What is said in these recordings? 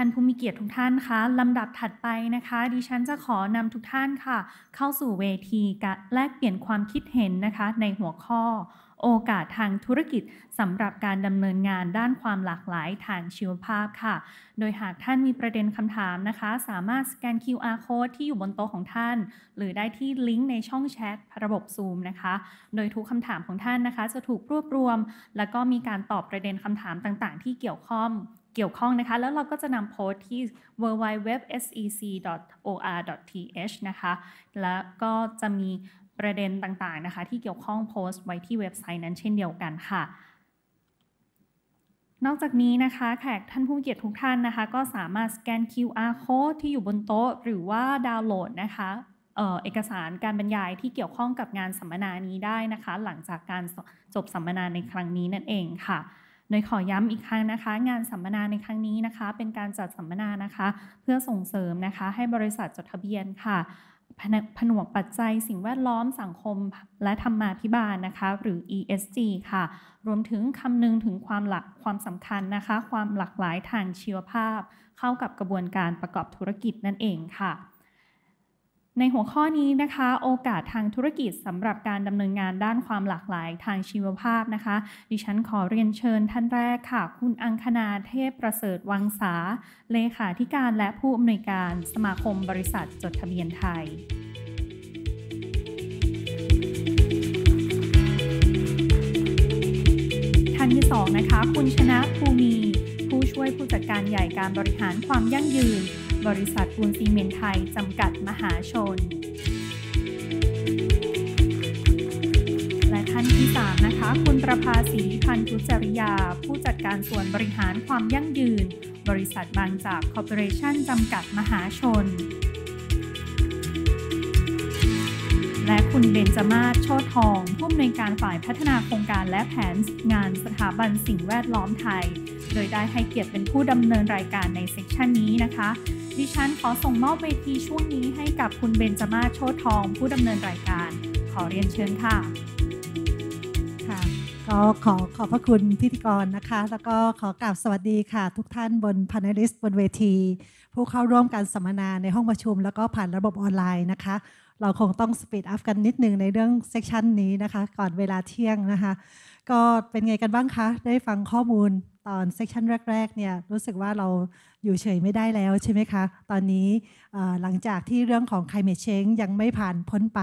ท่านผู้มีเกียรติทุกท่านคะลำดับถัดไปนะคะ ดิฉันจะขอนำทุกท่านค่ะ เข้าสู่เวที แลกเปลี่ยนความคิดเห็นนะคะ ในหัวข้อ โอกาสทางธุรกิจสำหรับการดำเนินงานด้านความหลากหลายทางชีวภาพค่ะ โดยหากท่านมีประเด็นคำถามนะคะ สามารถสแกน QR code ที่อยู่บนโต๊ะของท่าน หรือได้ที่ลิงก์ในช่องแชทระบบ Zoom นะคะโดยทุกคำถามของท่านนะคะ จะถูกรวบรวม แล้วก็มีการตอบประเด็นคำถามต่างๆ ที่เกี่ยวข้องเกี่ยวข้องนะคะแล้วเราก็จะนำโพสต์ที่ www.sec.or.th นะคะแล้วก็จะมีประเด็นต่างๆนะคะ ที่เกี่ยวข้องโพสต์ไว้ที่เว็บไซต์นั้นเช่นเดียวกันค่ะ นอกจากนี้นะคะ แขกท่านผู้เกียรติทุกท่านนะคะก็สามารถสแกน QR code ที่อยู่บนโต๊ะ หรือว่าดาวน์โหลดนะคะเอกสารการบรรยายที่เกี่ยวข้องกับงานสัมมนานี้ได้นะคะ หลังจากการจบสัมมนาในครั้งนี้นั่นเองค่ะโดยขอย้ำอีกครั้งนะคะ งานสัมมนาในครั้งนี้นะคะ เป็นการจัดสัมมนานะคะ เพื่อส่งเสริมนะคะ ให้บริษัทจดทะเบียนค่ะ ผนวกปัจจัยสิ่งแวดล้อมสังคมและธรรมาภิบาลนะคะ หรือ ESG ค่ะ รวมถึงคำนึงถึงความหลักความสำคัญนะคะ ความหลากหลายทางชีวภาพเข้ากับกระบวนการประกอบธุรกิจนั่นเองค่ะในหัวข้อนี้นะคะ โอกาสทางธุรกิจสำหรับการดำเนินงานด้านความหลากหลายทางชีวภาพนะคะ ดิฉันขอเรียนเชิญท่านแรกค่ะ คุณอังคณาเทพประเสริฐวังสา เลขาธิการและผู้อำนวยการสมาคมบริษัทจดทะเบียนไทย ท่านที่สองนะคะ คุณชนะภูมี ผู้ช่วยผู้จัดการใหญ่การบริหารความยั่งยืนบริษัทปูนซีเมนไทย จำกัดมหาชน และท่านที่ 3 นะคะ คุณประภาสีพันธุจริยา ผู้จัดการส่วนบริหารความยั่งยืน บริษัทบางจากคอร์ปอเรชั่นจำกัดมหาชนและคุณเบนจมาศโชตทอง ผู้อำนวยการฝ่ายพัฒนาโครงการและแผนงานสถาบันสิ่งแวดล้อมไทย โดยได้ให้เกียรติเป็นผู้ดำเนินรายการในเซสชันนี้นะคะดิฉันขอส่งมอบเวทีช่วงนี้ให้กับคุณเบนจมาศโชตทอง ผู้ดำเนินรายการ ขอเรียนเชิญค่ะค่ะก็ขอขอบพระคุณพิธีกรนะคะ แล้วก็ขอกราบสวัสดีค่ะ ทุกท่านบนพานัลิสต์บนเวที ผู้เข้าร่วมการสัมมนาในห้องประชุม แล้วก็ผ่านระบบออนไลน์นะคะเราคงต้องสปีดอัพกันนิดนึงในเรื่องเซกชันนี้นะคะ ก่อนเวลาเที่ยงนะคะ ก็เป็นไงกันบ้างคะ ได้ฟังข้อมูลตอนเซกชันแรก ๆ เนี่ย รู้สึกว่าเราอยู่เฉยไม่ได้แล้วใช่ไหมคะ ตอนนี้หลังจากที่เรื่องของ climate change ยังไม่ผ่านพ้นไป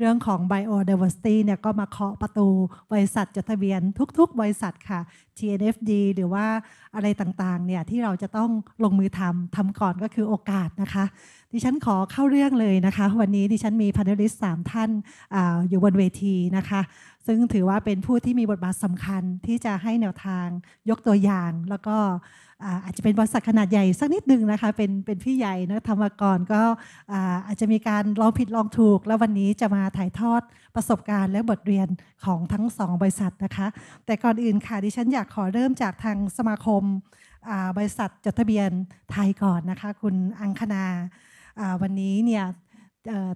เรื่องของ biodiversity เนี่ยก็มาเคาะประตูบริษัทจดทะเบียนทุก ๆ บริษัทค่ะ TNFD หรือว่าอะไรต่างๆเนี่ยที่เราจะต้องลงมือทำทำก่อนก็คือโอกาสนะคะดิฉันขอเข้าเรื่องเลยนะคะ วันนี้ดิฉันมีพาเนลิสต์สามท่านออยู่บนเวทีนะคะ ซึ่งถือว่าเป็นผู้ที่มีบทบาทสำคัญที่จะให้แนวทางยกตัวอย่าง แล้วก็อาจจะเป็นบริษัทขนาดใหญ่สักนิดนึงนะคะเป็นเป็นพี่ใหญ่นะธรรมกรก็อาจจะมีการลองผิดลองถูก แล้ววันนี้จะมาถ่ายทอดประสบการณ์ และบทเรียนของทั้งสองบริษัทนะคะ แต่ก่อนอื่นค่ะดิฉันอยากขอเริ่มจากทางสมาคมบริษัทจดทะเบียนไทยก่อนนะคะคุณอังคณาวันนี้เนี่ย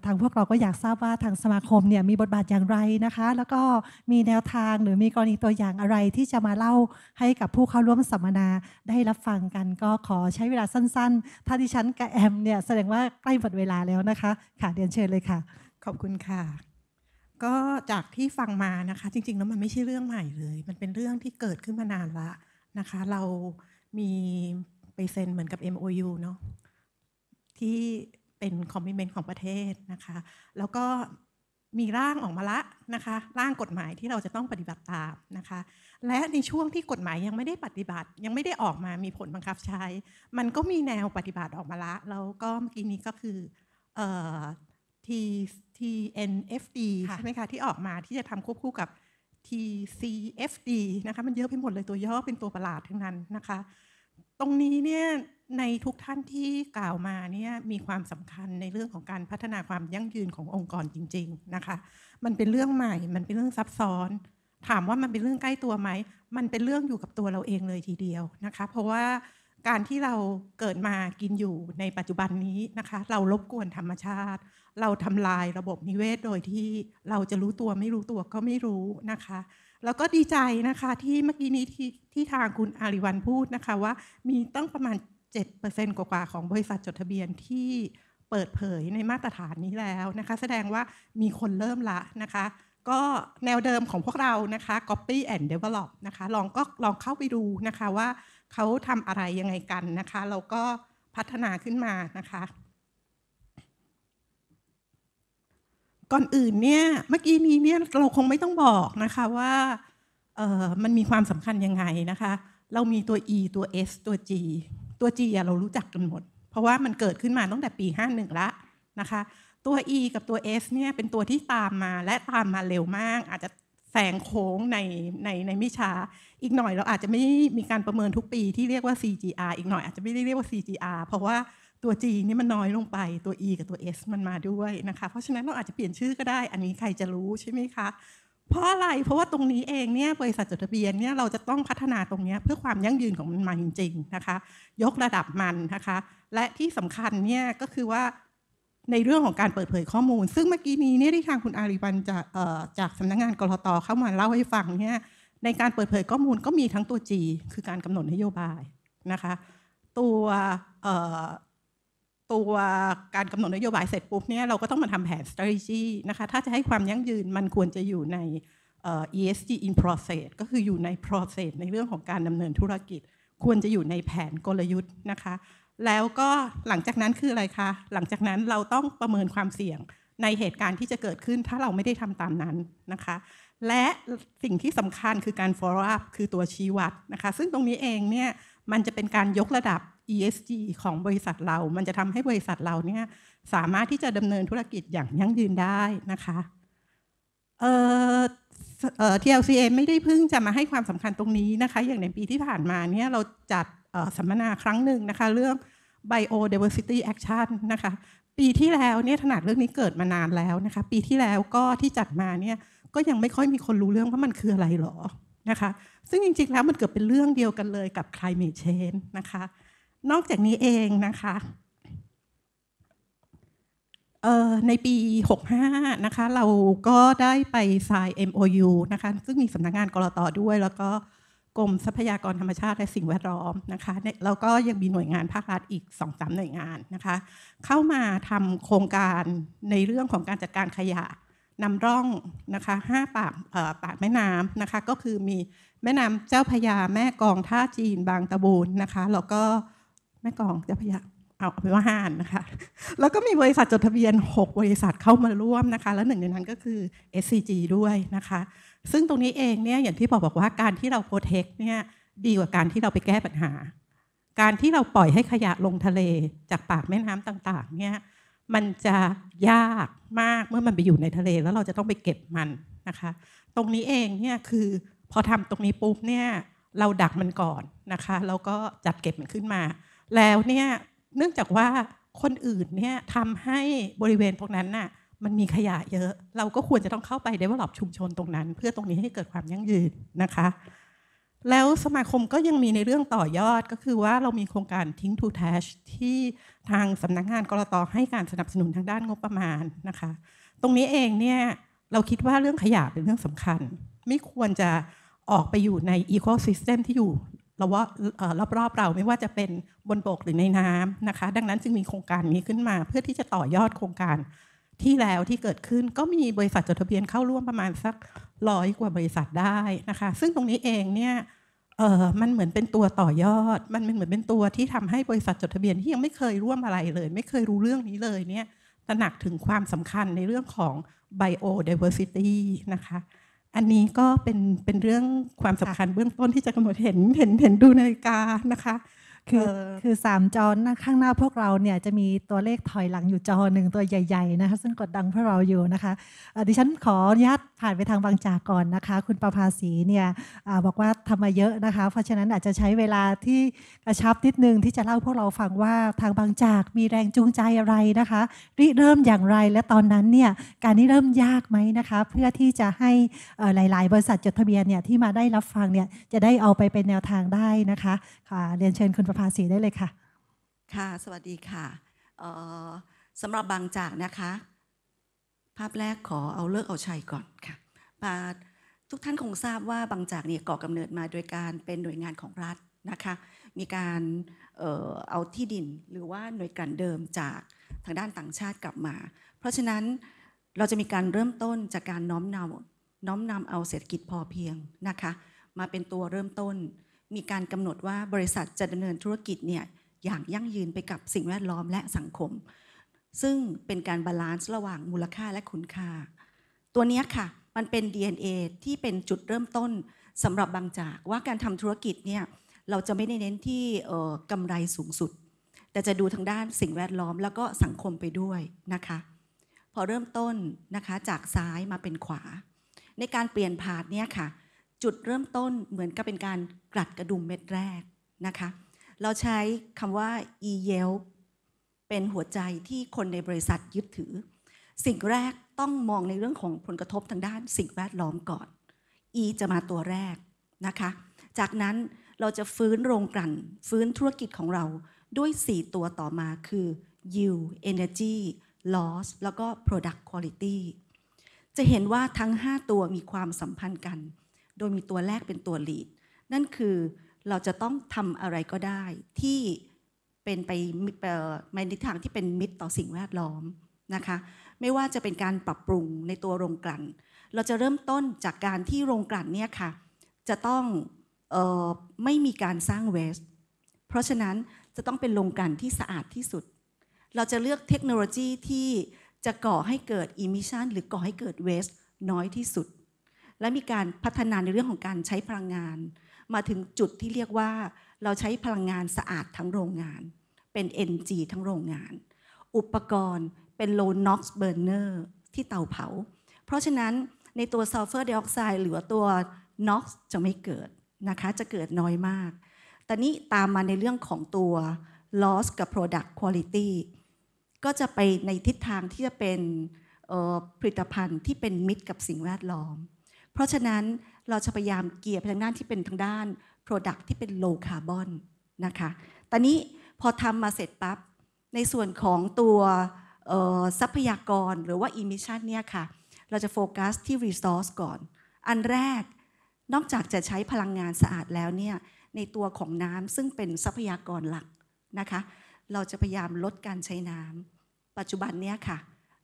ทางพวกเราก็อยากทราบว่าทางสมาคมเนี่ยมีบทบาทอย่างไรนะคะ แล้วก็มีแนวทางหรือมีกรณีตัวอย่างอะไรที่จะมาเล่าให้กับผู้เข้าร่วมสัมมนาได้รับฟังกันก็ขอใช้เวลาสั้นๆ ถ้าดิฉันกับแอมเนี่ยแสดงว่าใกล้หมดเวลาแล้วนะคะค่ะเรียนเชิญเลยค่ะ ขอบคุณค่ะ ก็จากที่ฟังมานะคะ จริง ๆ แล้วมันไม่ใช่เรื่องใหม่เลย มันเป็นเรื่องที่เกิดขึ้นมานานละนะคะเรามีไปเซ็นเหมือนกับ MOU เนาะที่เป็นคอมมิชเมนต์ของประเทศนะคะ แล้วก็มีร่างออกมาละนะคะ ร่างกฎหมายที่เราจะต้องปฏิบัติตามนะคะ และในช่วงที่กฎหมายยังไม่ได้ปฏิบัติ ยังไม่ได้ออกมามีผลบังคับใช้ มันก็มีแนวปฏิบัติออกมาละ แล้วก็เมื่อกี้นี้ก็คือเอ่อ TNFD ใช่ไหมคะที่ออกมาที่จะทำควบคู่กับ TCFD นะคะ มันเยอะไปหมดเลยตัวย่อเป็นตัวประหลาดทั้งนั้นนะคะ ตรงนี้เนี่ยในทุกท่านที่กล่าวมาเนี่ยมีความสำคัญในเรื่องของการพัฒนาความยั่งยืนขององค์กรจริงๆนะคะมันเป็นเรื่องใหม่ มันเป็นเรื่องซับซ้อน ถามว่ามันเป็นเรื่องใกล้ตัวไหมมันเป็นเรื่องอยู่กับตัวเราเองเลยทีเดียวนะคะ เพราะว่าการที่เราเกิดมากินอยู่ในปัจจุบันนี้นะคะเราลบกวนธรรมชาติ เราทำลายระบบนิเวศ โดยที่เราจะรู้ตัวไม่รู้ตัวก็ไม่รู้นะคะแล้วก็ดีใจนะคะที่เมื่อกี้นี้ที่ที่ทางคุณอาริวันพูดนะคะว่ามีตั้งประมาณ7%กว่าๆของบริษัทจดทะเบียนที่เปิดเผยในมาตรฐานนี้แล้วนะคะ แสดงว่ามีคนเริ่มละนะคะก็แนวเดิมของพวกเรานะคะ copy and develop นะคะลองก็ลองเข้าไปดูนะคะว่าเขาทำอะไรยังไงกันนะคะ เราก็พัฒนาขึ้นมานะคะ ก่อนอื่นเนี่ยเมื่อกี้นี้เนี่ยเราคงไม่ต้องบอกนะคะว่ามันมีความสำคัญยังไงนะคะ เรามีตัว e ตัว s ตัว g ตัว G เรารู้จักกันหมดเพราะว่ามันเกิดขึ้นมาตั้งแต่ปี51ละนะคะ ตัว E กับตัว S เนี่ยเป็นตัวที่ตามมาและตามมาเร็วมาก อาจจะแสงโค้งในในในมิชาอีกหน่อยเราอาจจะไม่มีการประเมินทุกปี ที่เรียกว่า CGR อีกหน่อยอาจจะไม่ได้เรียกว่า CGR เพราะว่าตัว G นี่มันน้อยลงไปตัว E กับตัว S มันมาด้วยนะคะเพราะฉะนั้นเราอาจจะเปลี่ยนชื่อก็ได้ อันนี้ใครจะรู้ใช่ไหมคะเพราะอะไร เพราะว่าตรงนี้เองเนี่ยบริษัทจดทะเบียนเนี่ยเราจะต้องพัฒนาตรงนี้เพื่อความยั่งยืนของมันมาจริงๆนะคะ ยกระดับมันนะคะ และที่สำคัญเนี่ยก็คือว่า ในเรื่องของการเปิดเผยข้อมูล ซึ่งเมื่อกี้นี้เนี่ยที่ทางคุณอาริวันจากจากสำนักงงานกรตเข้ามาเล่าให้ฟังเนี่ยในการเปิดเผยข้อมูลก็มีทั้งตัว G คือการกำหนดนโยบายนะคะ ตัวตัวการกำหนดนโยบายเสร็จปุ๊บเนี่ยเราก็ต้องมาทำแผน strategy นะคะถ้าจะให้ความยั่งยืนมันควรจะอยู่ใน ESG in process ก็คืออยู่ใน process ในเรื่องของการดำเนินธุรกิจควรจะอยู่ในแผนกลยุทธ์นะคะ แล้วก็หลังจากนั้นคืออะไรคะ หลังจากนั้นเราต้องประเมินความเสี่ยงในเหตุการณ์ที่จะเกิดขึ้นถ้าเราไม่ได้ทำตามนั้นนะคะ และสิ่งที่สำคัญคือการ follow up คือตัวชี้วัดนะคะ ซึ่งตรงนี้เองเนี่ยมันจะเป็นการยกระดับ ESG ของบริษัทเรา มันจะทำให้บริษัทเราเนี่ยสามารถที่จะดำเนินธุรกิจอย่างยั่งยืนได้นะคะ เอ่อเออ t l c ไม่ได้เพิ่งจะมาให้ความสำคัญตรงนี้นะคะ อย่างในปีที่ผ่านมาเนี่ยเราจัดสัมมนาครั้งหนึ่งนะคะ เรื่อง biodiversity action นะคะ ปีที่แล้วเนี่ยถนัดเรื่องนี้เกิดมานานแล้วนะคะ ปีที่แล้วก็ที่จัดมาเนี่ย ก็ยังไม่ค่อยมีคนรู้เรื่องว่ามันคืออะไรหรอ นะคะ ซึ่งจริงๆแล้วมันเกิดเป็นเรื่องเดียวกันเลยกับ climate change นะคะนอกจากนี้เองนะคะในปี 65 นะคะเราก็ได้ไปสาย MOU นะคะซึ่งมีสำนักงงานกรตอด้วย แล้วก็กรมทรัพยากรธรรมชาติและสิ่งแวดล้อมนะคะแล้วก็ยังมีหน่วยงานภาครัฐอีก2-3หน่วยงานนะคะ เข้ามาทำโครงการในเรื่องของการจัดการขยะนำร่องนะคะห้าปากปากแม่น้ำนะคะก็คือมีแม่น้ำเจ้าพยาแม่กองท่าจีนบางตะบูนนะคะแล้วก็แม่กองจะพยาเอาเป็นว่าห้านนะคะแล้วก็มีบริษัทจดทะเบียน 6 บริษัทเข้ามาร่วมนะคะ แล้วหนึ่งในนั้นก็คือ SCG ด้วยนะคะ ซึ่งตรงนี้เองเนี่ยอย่างที่บอกบอกว่าการที่เราโปรเทคเนี่ยดีกว่าการที่เราไปแก้ปัญหา การที่เราปล่อยให้ขยะลงทะเล จากปากแม่น้ำต่างๆเนี่ยมันจะยากมากเมื่อมันไปอยู่ในทะเล แล้วเราจะต้องไปเก็บมันนะคะ ตรงนี้เองเนี่ยคือพอทำตรงนี้ปุ๊บเนี่ยเราดักมันก่อนนะคะแล้วก็จัดเก็บมันขึ้นมาแล้วเนี่ย เนื่องจากว่าคนอื่นเนี่ยทำให้บริเวณตรงนั้นน่ะมันมีขยะเยอะ เราก็ควรจะต้องเข้าไปเดเวลลอปชุมชนตรงนั้น เพื่อตรงนี้ให้เกิดความยั่งยืนนะคะ แล้วสมาคมก็ยังมีในเรื่องต่อยอดก็คือว่าเรามีโครงการทิ้งทูแทชที่ทางสำนักงงานกรตอให้การสนับสนุนทางด้านงบประมาณนะคะ ตรงนี้เองเนี่ยเราคิดว่าเรื่องขยะเป็นเรื่องสำคัญ ไม่ควรจะออกไปอยู่ในอีโคซิสเต็มที่อยู่ระว่รอบๆเราไม่ว่าจะเป็นบนบกหรือในน้ำนะคะ ดังนั้นจึงมีโครงการนี้ขึ้นมาเพื่อที่จะต่อยอดโครงการ ที่แล้วที่เกิดขึ้นก็มีบริษัทจดทะเบียนเข้าร่วมประมาณสักร้อยกว่าบริษัทได้นะคะ ซึ่งตรงนี้เองเนี่ยเออมันเหมือนเป็นตัวต่อยอด มันเหมือนเป็นตัวที่ทำให้บริษัทจดทะเบียนที่ยังไม่เคยร่วมอะไรเลย ไม่เคยรู้เรื่องนี้เลยเนี่ย ตระหนักถึงความสำคัญในเรื่องของ biodiversity นะคะอันนี้ก็เป็นเป็นเรื่องความสำคัญเบื้องต้นที่จะกำหนดเห็นเห็นเห็นดูนาฬิกานะคะคือคือสามจอข้างหน้าพวกเราเนี่ยจะมีตัวเลขถอยหลังอยู่จอหนึ่งตัวใหญ่ ๆนะคะซึ่งกดดังพวกเราอยู่นะคะดิฉันขออนุญาตผ่านไปทางบางจากก่อนนะคะ คุณประภาสีเนี่ยบอกว่าทำมาเยอะนะคะ เพราะฉะนั้นอาจจะใช้เวลาที่กระชับนิดนึงที่จะเล่าพวกเราฟังว่าทางบางจากมีแรงจูงใจอะไรนะคะ ริเริ่มอย่างไรและตอนนั้นเนี่ยการนี้เริ่มยากไหมนะคะเพื่อที่จะให้หลายๆบริษัทจดทะเบียนเนี่ยที่มาได้รับฟังเนี่ยจะได้เอาไปเป็นแนวทางได้นะคะ่ะเรียนเชิญคุณประภาสีได้เลยค่ะ ค่ะ สวัสดีค่ะสำหรับบางจากนะคะ ภาพแรกขอเอาเลิกเอาชัยก่อนค่ะาทุกท่านคงทราบว่าบางจากเนี่ยก่อกำเนิดมาโดยการเป็นหน่วยงานของรัฐนะคะ มีการเอาที่ดินหรือว่าหน่วยการเดิมจากทางด้านต่างชาติกลับมา เพราะฉะนั้นเราจะมีการเริ่มต้นจากการน้อมนำน้อมนำเอาเศรษฐกิจพอเพียงนะคะมาเป็นตัวเริ่มต้นมีการกำหนดว่าบริษัทจะดำเนินธุรกิจเนี่ยอย่างยั่งยืนไปกับสิ่งแวดล้อมและสังคม ซึ่งเป็นการบาลานซ์ระหว่างมูลค่าและคุณค่าตัวนี้ค่ะมันเป็น DNA ที่เป็นจุดเริ่มต้นสำหรับบางจากว่าการทำธุรกิจเนี่ยเราจะไม่ได้เน้นที่กำไรสูงสุด แต่จะดูทางด้านสิ่งแวดล้อมแล้วก็สังคมไปด้วยนะคะ พอเริ่มต้นนะคะจากซ้ายมาเป็นขวา ในการเปลี่ยนผ่านเนี่ยค่ะจุดเริ่มต้นเหมือนกับเป็นการกลัดกระดุมเม็ดแรกนะคะ เราใช้คำว่า e y e l p เป็นหัวใจที่คนในบริษัทยึดถือ สิ่งแรกต้องมองในเรื่องของผลกระทบทางด้านสิ่งแวดล้อมก่อน e จะมาตัวแรกนะคะ จากนั้นเราจะฟื้นโรงกลั่นฟื้นธุรกิจของเราด้วย 4 ตัวต่อมาคือ yield energy loss แล้วก็ product quality จะเห็นว่าทั้ง 5 ตัวมีความสัมพันธ์กันโดยมีตัวแรกเป็นตัว lead นั่นคือเราจะต้องทำอะไรก็ได้ที่เป็นไปในทางที่เป็นมิตรต่อสิ่งแวดล้อมนะคะไม่ว่าจะเป็นการปรับปรุงในตัวโรงกลั่นเราจะเริ่มต้นจากการที่โรงกลั่นเนี่ยค่ะ จะต้องออไม่มีการสร้างเวสเพราะฉะนั้นจะต้องเป็นโรงกลั่นที่สะอาดที่สุด เราจะเลือกเทคโนโลยีที่จะก่อให้เกิดอิมิชันหรือก่อให้เกิดเวสน้อยที่สุดและมีการพัฒนาในเรื่องของการใช้พลังงาน มาถึงจุดที่เรียกว่าเราใช้พลังงานสะอาดทั้งโรงงาน เป็น NG ทั้งโรงงาน อุปกรณ์เป็น low NOx burner ที่เตาเผา เพราะฉะนั้นในตัวซัลเฟอร์ไดออกไซด์หรือตัว NOx จะไม่เกิดนะคะจะเกิดน้อยมาก ตอนี้ตามมาในเรื่องของตัว loss กับ product quality ก็จะไปในทิศทางที่จะเป็นผลิตภัณฑ์ที่เป็นมิตรกับสิ่งแวดล้อมเพราะฉะนั้นเราจะพยายามเกียร์ไปทางด้านที่เป็นทางด้าน Product ที่เป็น low carbon นะคะ ตอนนี้พอทำมาเสร็จปั๊บ ในส่วนของตัวทรัพยากรหรือว่า emission เนี่ยค่ะ เราจะโฟกัสที่ resource ก่อน อันแรกนอกจากจะใช้พลังงานสะอาดแล้วเนี่ย ในตัวของน้ำซึ่งเป็นทรัพยากรหลักนะคะ เราจะพยายามลดการใช้น้ำ ปัจจุบันเนี้ยค่ะ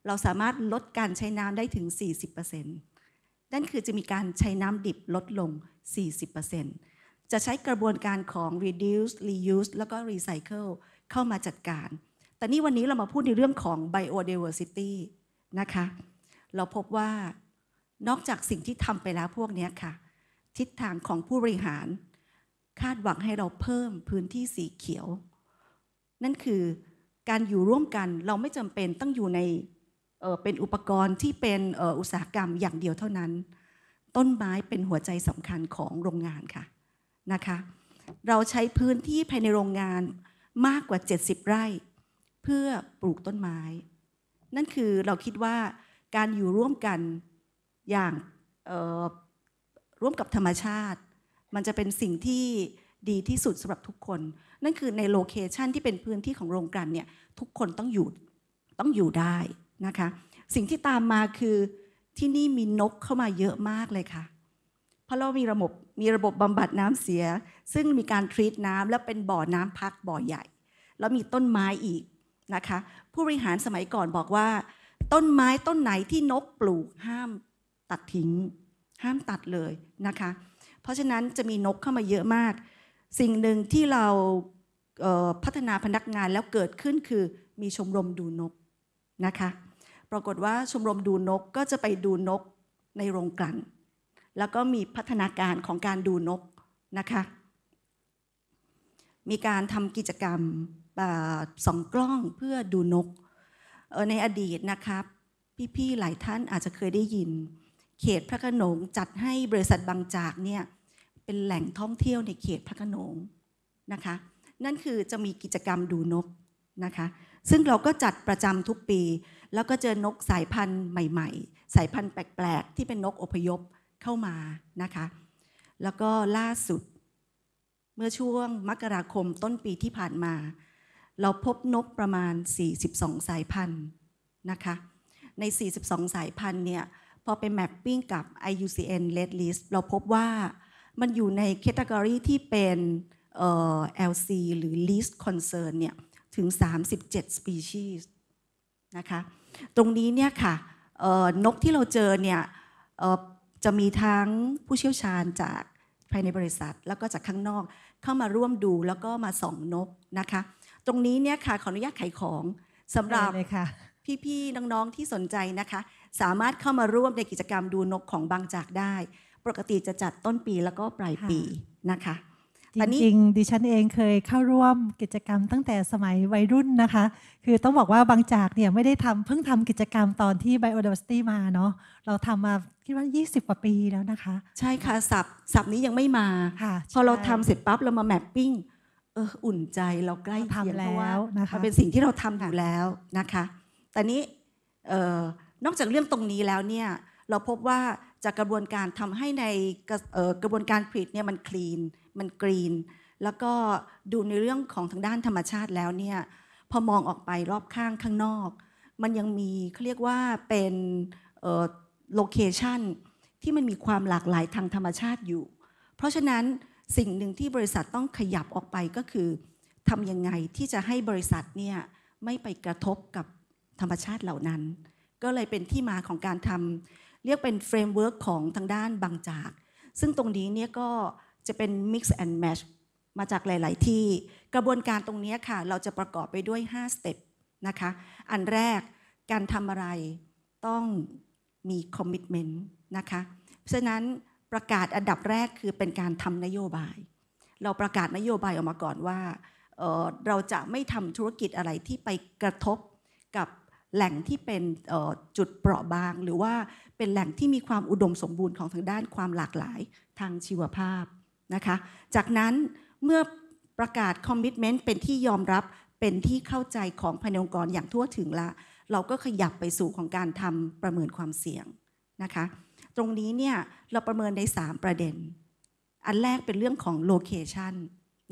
เราสามารถลดการใช้น้ำได้ถึง 40%นั่นคือจะมีการใช้น้ำดิบลดลง 40%จะใช้กระบวนการของ reduce reuse แล้วก็ recycle เข้ามาจัดการ แต่นี่วันนี้เรามาพูดในเรื่องของ biodiversity นะคะ เราพบว่านอกจากสิ่งที่ทำไปแล้วพวกนี้ค่ะ ทิศทางของผู้บริหาร คาดหวังให้เราเพิ่มพื้นที่สีเขียว นั่นคือการอยู่ร่วมกันเราไม่จำเป็นต้องอยู่ในเป็นอุปกรณ์ที่เป็นอุตสาหกรรมอย่างเดียวเท่านั้น ต้นไม้เป็นหัวใจสำคัญของโรงงานค่ะนะคะ เราใช้พื้นที่ภายในโรงงานมากกว่า 70 ไร่เพื่อปลูกต้นไม้ นั่นคือเราคิดว่าการอยู่ร่วมกันอย่างร่วมกับธรรมชาติ มันจะเป็นสิ่งที่ดีที่สุดสำหรับทุกคนนั่นคือในโลเคชันที่เป็นพื้นที่ของโรงกันเนี่ยทุกคนต้องอยู่ต้องอยู่ได้นะคะสิ่งที่ตามมาคือที่นี่มีนกเข้ามาเยอะมากเลยค่ะเพราะเรามีระบบมีระบบบำบัดน้ำเสีย ซึ่งมีการทรีตน้ำและเป็นบ่อน้ำพักบ่อใหญ่ แล้วมีต้นไม้อีกนะคะ ผู้บริหารสมัยก่อนบอกว่า ต้นไม้ต้นไหนที่นกปลูก ห้ามตัดทิ้งห้ามตัดเลยนะคะ เพราะฉะนั้นจะมีนกเข้ามาเยอะมาก สิ่งหนึ่งที่เราพัฒนาพนักงานแล้วเกิดขึ้นคือ มีชมรมดูนกนะคะปรากฏว่าชมรมดูนกก็จะไปดูนกในโรงกลั่นแล้วก็มีพัฒนาการของการดูนกนะคะ มีการทำกิจกรรมสองกล้องเพื่อดูนก ในอดีตนะครับพี่ๆ หลายท่านอาจจะเคยได้ยิน เขตพระขนงจัดให้บริษัทบางจากเนี่ยเป็นแหล่งท่องเที่ยวในเขตพระขนงนะคะ นั่นคือจะมีกิจกรรมดูนกนะคะซึ่งเราก็จัดประจำทุกปีแล้วก็เจอนกสายพันธุ์ใหม่ ๆ สายพันธุ์แปลกๆ ที่เป็นนกอพยพเข้ามานะคะ แล้วก็ล่าสุด เมื่อช่วงมกราคมต้นปีที่ผ่านมา เราพบนกประมาณ 42 สายพันธุ์นะคะ ใน 42 สายพันธุ์เนี่ย พอไปแมปปิ้งกับ IUCN Red List เราพบว่ามันอยู่ในแคตตากรีที่เป็น LC หรือ least concern เนี่ยถึง 37 สปีชีส์นะคะ ตรงนี้เนี่ยค่ะ นกที่เราเจอเนี่ยจะมีทั้งผู้เชี่ยวชาญจากภายในบริษัท แล้วก็จากข้างนอกเข้ามาร่วมดูแล้วก็มาส่องนกนะคะ ตรงนี้เนี่ยค่ะขออนุญาตขายของสำหรับพี่ๆ น้องๆ ที่สนใจนะคะ สามารถเข้ามาร่วมในกิจกรรมดูนกของบางจากได้ ปกติจะจัดต้นปีแล้วก็ปลายปีนะคะจริงๆดิฉันเองเคยเข้าร่วมกิจกรรมตั้งแต่สมัยวัยรุ่นนะคะ คือต้องบอกว่าบางจากเนี่ยไม่ได้ทำเพิ่งทำกิจกรรมตอนที่ Biodiversity มาเนาะเราทำมาคิดว่า 20กว่าปีแล้วนะคะ ใช่ค่ะสับสับนี้ยังไม่มาพอเราทำเสร็จปั๊บ เรามาแมปปิ้งเอออุ่นใจเราใกล้เคียงวนะคะวเป็นสิ่งที่เราทำอยู่แล้วนะคะ แต่นี้นอกจากเรื่องตรงนี้แล้วเนี่ยเราพบว่าจากกระบวนการทำให้ในกระบวนการผลิตเนี่ยมันคลีนมันกรีนแล้วก็ดูในเรื่องของทางด้านธรรมชาติแล้วเนี่ยพอมองออกไปรอบข้างข้างนอก มันยังมีเขาเรียกว่าเป็นโลเคชันที่มันมีความหลากหลายทางธรรมชาติอยู่ เพราะฉะนั้นสิ่งหนึ่งที่บริษัทต้องขยับออกไปก็คือทำยังไงที่จะให้บริษัทเนี่ยไม่ไปกระทบกับธรรมชาติเหล่านั้น ก็เลยเป็นที่มาของการทำเรียกเป็นเฟรมเวิร์กของทางด้านบางจาก ซึ่งตรงนี้เนี่ยก็จะเป็น Mix and Match มาจากหลาย ๆ ที่ กระบวนการตรงนี้ค่ะ เราจะประกอบไปด้วย5สเต็ป นะคะ อันแรก การทำอะไรต้องมีคอมมิชเมนต์นะคะ ฉะนั้นประกาศอันดับแรกคือเป็นการทำนโยบาย เราประกาศนโยบายออกมาก่อนว่าเเราจะไม่ทำธุรกิจอะไรที่ไปกระทบกับแหล่งที่เป็นจุดเปราะบาง หรือว่าเป็นแหล่งที่มีความอุดมสมบูรณ์ของทางด้านความหลากหลายทางชีวภาพนะคะจากนั้นเมื่อประกาศคอมมิชเมนต์เป็นที่ยอมรับเป็นที่เข้าใจของภายในองค์กรอย่างทั่วถึงละ เราก็ขยับไปสู่ของการทำประเมินความเสี่ยงนะคะตรงนี้เนี่ยเราประเมินใน 3 ประเด็น อันแรกเป็นเรื่องของโลเคชัน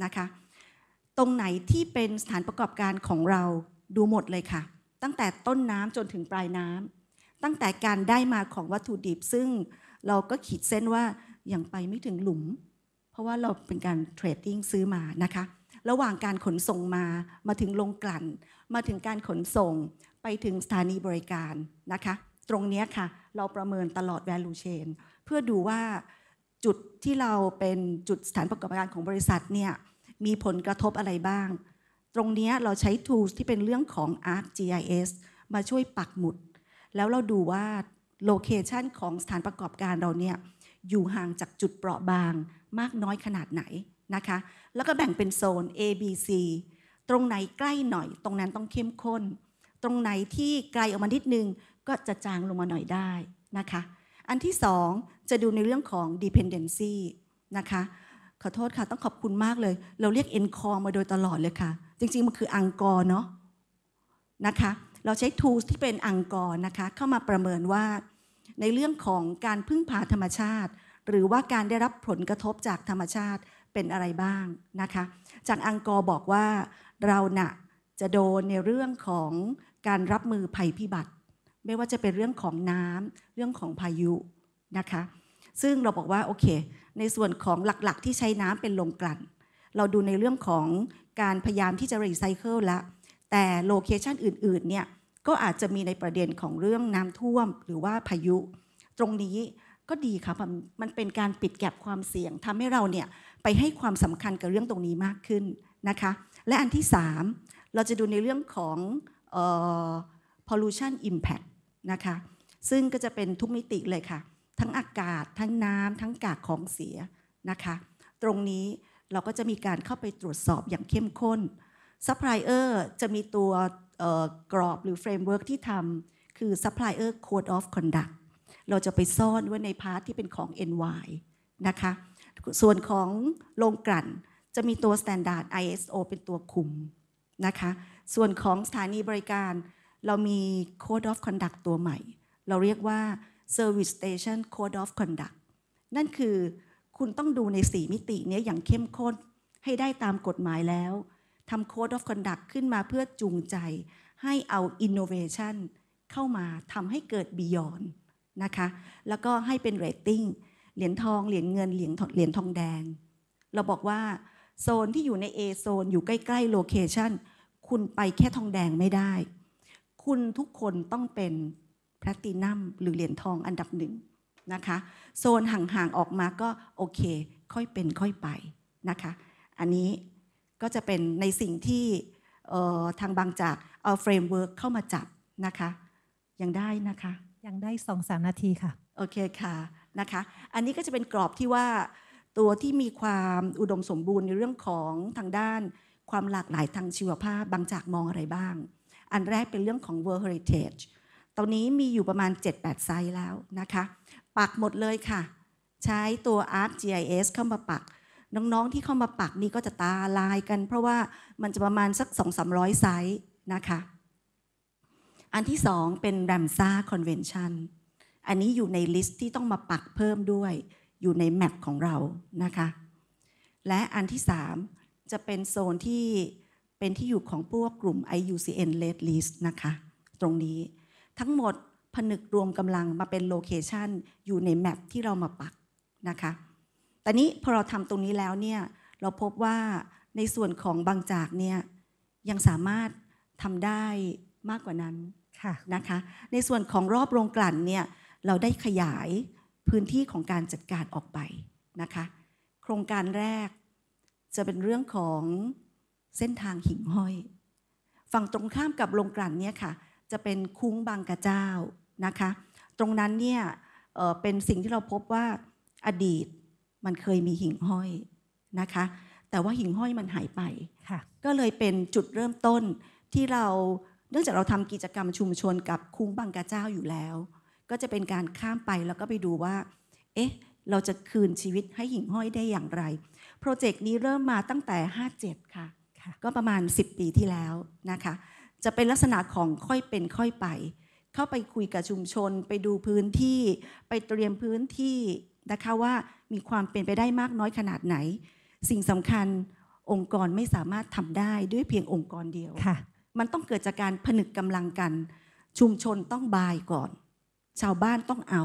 นะคะตรงไหนที่เป็นสถานประกอบการของเราดูหมดเลยค่ะ ตั้งแต่ต้นน้ำจนถึงปลายน้ำตั้งแต่การได้มาของวัตถุดิบซึ่งเราก็ขีดเส้นว่าอย่างไปไม่ถึงหลุมเพราะว่าเราเป็นการเทรดดิ้งซื้อมานะคะ ระหว่างการขนส่งมามาถึงลงกลั่น มาถึงการขนส่งไปถึงสถานีบริการนะคะ ตรงนี้ค่ะเราประเมินตลอด value chain เพื่อดูว่าจุดที่เราเป็นจุดสถานประกอบการของบริษัทเนี่ยมีผลกระทบอะไรบ้าง ตรงนี้เราใช้ tools ที่เป็นเรื่องของ ARC GIS มาช่วยปักหมุด แล้วเราดูว่าโลเคชันของสถานประกอบการเราเนี่ยอยู่ห่างจากจุดเปราะบาง มากน้อยขนาดไหนนะคะแล้วก็แบ่งเป็นโซน A B C ตรงไหนใกล้หน่อย ตรงนั้นต้องเข้มข้น ตรงไหนที่ไกลออกมานิดนึง ก็จะจางลงมาหน่อยได้นะคะ อันที่สองจะดูในเรื่องของ dependency นะคะขอโทษค่ะ ต้องขอบคุณมากเลย เราเรียก encore มาโดยตลอดเลยค่ะ จริงๆ มันคืออังกอร์เนาะนะคะเราใช้ tools ที่เป็นอังกอร์นะคะเข้ามาประเมินว่าในเรื่องของการพึ่งพาธรรมชาติ หรือว่าการได้รับผลกระทบจากธรรมชาติเป็นอะไรบ้างนะคะจากอังกอร์บอกว่าเรานนะจะโดนในเรื่องของการรับมือภัยพิบัติ ไม่ว่าจะเป็นเรื่องของน้ำเรื่องของพายุนะคะ ซึ่งเราบอกว่าโอเค ในส่วนของหลักๆที่ใช้น้ำเป็นลงกลั่นเราดูในเรื่องของการพยายามที่จะรีไซเคิลละแต่โลเคชันอื่นๆเนี่ยก็อาจจะมีในประเด็นของเรื่องน้ำท่วมหรือว่าพายุ ตรงนี้ก็ดีค่ะมันเป็นการปิดแก็บความเสี่ยง ทำให้เราเนี่ยไปให้ความสำคัญกับเรื่องตรงนี้มากขึ้นนะคะ และอันที่ 3 เราจะดูในเรื่องของ pollution impact นะคะซึ่งก็จะเป็นทุกมิติเลยค่ะทั้งอากาศ ทั้งน้ำทั้งกากของเสียนะคะ ตรงนี้เราก็จะมีการเข้าไปตรวจสอบอย่างเข้มข้นซัพพลายเออร์จะมีตัวกรอบหรือเฟรมเวิร์กที่ทำคือ supplier code of conduct เราจะไปซ่อนไว้ในพาร์ทที่เป็นของ NY นะคะ ส่วนของโรงกลั่นจะมีตัว standard ISO เป็นตัวคุม นะคะ ส่วนของสถานีบริการ เรามี code of conduct ตัวใหม่ เราเรียกว่า service station code of conduct นั่นคือคุณต้องดูใน 4 มิตินี้อย่างเข้มข้นให้ได้ตามกฎหมายแล้วทำ Code of Conduct ขึ้นมาเพื่อจูงใจให้เอา Innovation เข้ามาทำให้เกิด Beyond นะคะ แล้วก็ให้เป็น Rating เหรียญทอง เหรียญเงินเหรียญเหรียญทองแดง เราบอกว่าโซนที่อยู่ใน A โซนอยู่ใกล้ๆโลเคชันคุณไปแค่ทองแดงไม่ได้ คุณทุกคนต้องเป็นแพลตินัมหรือเหรียญทองอันดับหนึ่งนะคะ โซนห่าง ๆ ออกมาก็ โอเค ค่อยเป็นค่อยไปนะคะ อันนี้ก็จะเป็นในสิ่งที่ทางบางจากเอาเฟรมเวิร์กเข้ามาจับนะคะ ยังได้นะคะ ยังได้สองสามนาทีค่ะ โอเคค่ะนะคะ อันนี้ก็จะเป็นกรอบที่ว่า ตัวที่มีความอุดมสมบูรณ์ ในเรื่องของทางด้านความหลากหลายทางชีวภาพบางจากมองอะไรบ้าง อันแรกเป็นเรื่องของ World Heritage ตอนนี้มีอยู่ประมาณ 7-8 ไซส์แล้วนะคะปักหมดเลยค่ะ ใช้ตัว ArcGIS เข้ามาปักน้อง ๆ ที่เข้ามาปักนี่ก็จะตาลายกัน เพราะว่ามันจะประมาณสัก 2 3 0 0 ไซส์นะคะ อันที่สองเป็นแรมซ่าคอนเวนชันอันนี้อยู่ในลิสต์ที่ต้องมาปักเพิ่มด้วยอยู่ในแมปของเรานะคะ และอันที่สามจะเป็นโซนที่เป็นที่อยู่ของพวกกลุ่ม IUCN Red List นะคะ ตรงนี้ทั้งหมดผนึกรวมกำลังมาเป็นโลเคชันอยู่ในแมปที่เรามาปักนะคะแต่นี้พอเราทำตรงนี้แล้วเนี่ยเราพบว่าในส่วนของบางจากเนี่ยยังสามารถทำได้มากกว่านั้นะนะคะในส่วนของรอบโรงกลั่นเนี่ยเราได้ขยายพื้นที่ของการจัดการออกไปนะคะโครงการแรกจะเป็นเรื่องของเส้นทางหิ่งห้อย ฝั่งตรงข้ามกับโรงกลั่นเนี่ยค่ะจะเป็นคุ้งบางกระเจ้านะคะตรงนั้นเนี่ยเเป็นสิ่งที่เราพบว่าอดีตมันเคยมีหิ่งห้อยนะคะ แต่ว่าหิ่งห้อยมันหายไปก็เลยเป็นจุดเริ่มต้นที่เรา เนื่องจากเราทำกิจกรรมชุมชนกับคุ้งบางกระเจ้าอยู่แล้ว ก็จะเป็นการข้ามไปแล้วก็ไปดูว่า เอ๊ะ เราจะคืนชีวิตให้หิ่งห้อยได้อย่างไรโปรเจกต์นี้เริ่มมาตั้งแต่ 57 ค่ะ ก็ประมาณ 10 ปีที่แล้วนะคะ จะเป็นลักษณะของค่อยเป็นค่อยไป เข้าไปคุยกับชุมชน ไปดูพื้นที่ ไปเตรียมพื้นที่นะคะว่ามีความเป็นไปได้มากน้อยขนาดไหน สิ่งสำคัญองค์กรไม่สามารถทำได้ด้วยเพียงองค์กรเดียวมันต้องเกิดจากการผนึกกำลังกัน ชุมชนต้องบายก่อน ชาวบ้านต้องเอา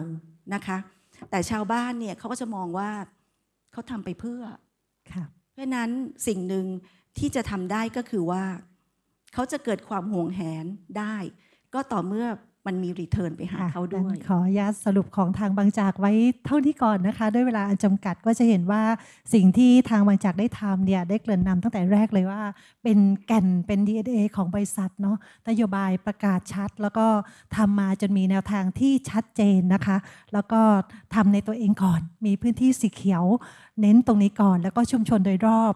นะคะ แต่ชาวบ้านเนี่ยเขาก็จะมองว่าเขาทำไปเพื่อ เพราะนั้นสิ่งหนึ่งที่จะทำได้ก็คือว่า เขาจะเกิดความห่วงแหนได้ ก็ต่อเมื่อมันมีรีเทิร์นไปหาเขาด้วย ขอญาตสรุปของทางบางจากไว้เท่านี้ก่อนนะคะ ด้วยเวลาอันจำกัดก็จะเห็นว่าสิ่งที่ทางบางจากได้ทำเนี่ยได้เกริ่นนำตั้งแต่แรกเลยว่า เป็นแก่นเป็น DNA ของบริษัทเนาะนโยบายประกาศชัด แล้วก็ทำมาจนมีแนวทางที่ชัดเจนนะคะ แล้วก็ทำในตัวเองก่อน มีพื้นที่สีเขียวเน้นตรงนี้ก่อนแล้วก็ชุมชนโดยรอบ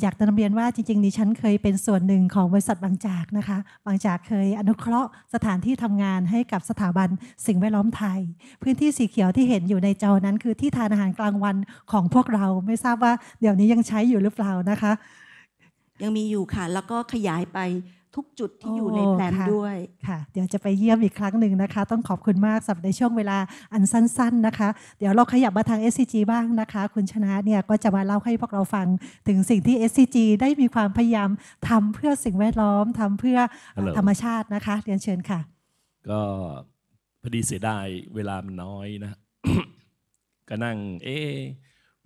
อยากจะนำเรียนว่าจริงๆดิฉันเคยเป็นส่วนหนึ่งของบริษัทบางจากนะคะ บางจากเคยอนุเคราะห์ สถานที่ทำงานให้กับสถาบันสิ่งแวดล้อมไทย พื้นที่สีเขียวที่เห็นอยู่ในจอนั้นคือที่ทานอาหารกลางวันของพวกเราไม่ทราบว่าเดี๋ยวนี้ยังใช้อยู่หรือเปล่านะคะ ยังมีอยู่ค่ะ แล้วก็ขยายไปทุกจุดที่อยู่ในแผนด้วยค่ะ เดี๋ยวจะไปเยี่ยมอีกครั้งหนึ่งนะคะ ต้องขอบคุณมาก สำหรับในช่วงเวลาอันสั้นๆนะคะ เดี๋ยวเราขยับมาทาง SCG บ้างนะคะ คุณชนะเนี่ย ก็จะมาเล่าให้พวกเราฟัง ถึงสิ่งที่ SCG ได้มีความพยายามทำเพื่อสิ่งแวดล้อมทำเพื่อธรรมชาตินะคะเรียนเชิญค่ะ ก็พอดีเสียดายเวลามันน้อยนะก็นั่งเอ๊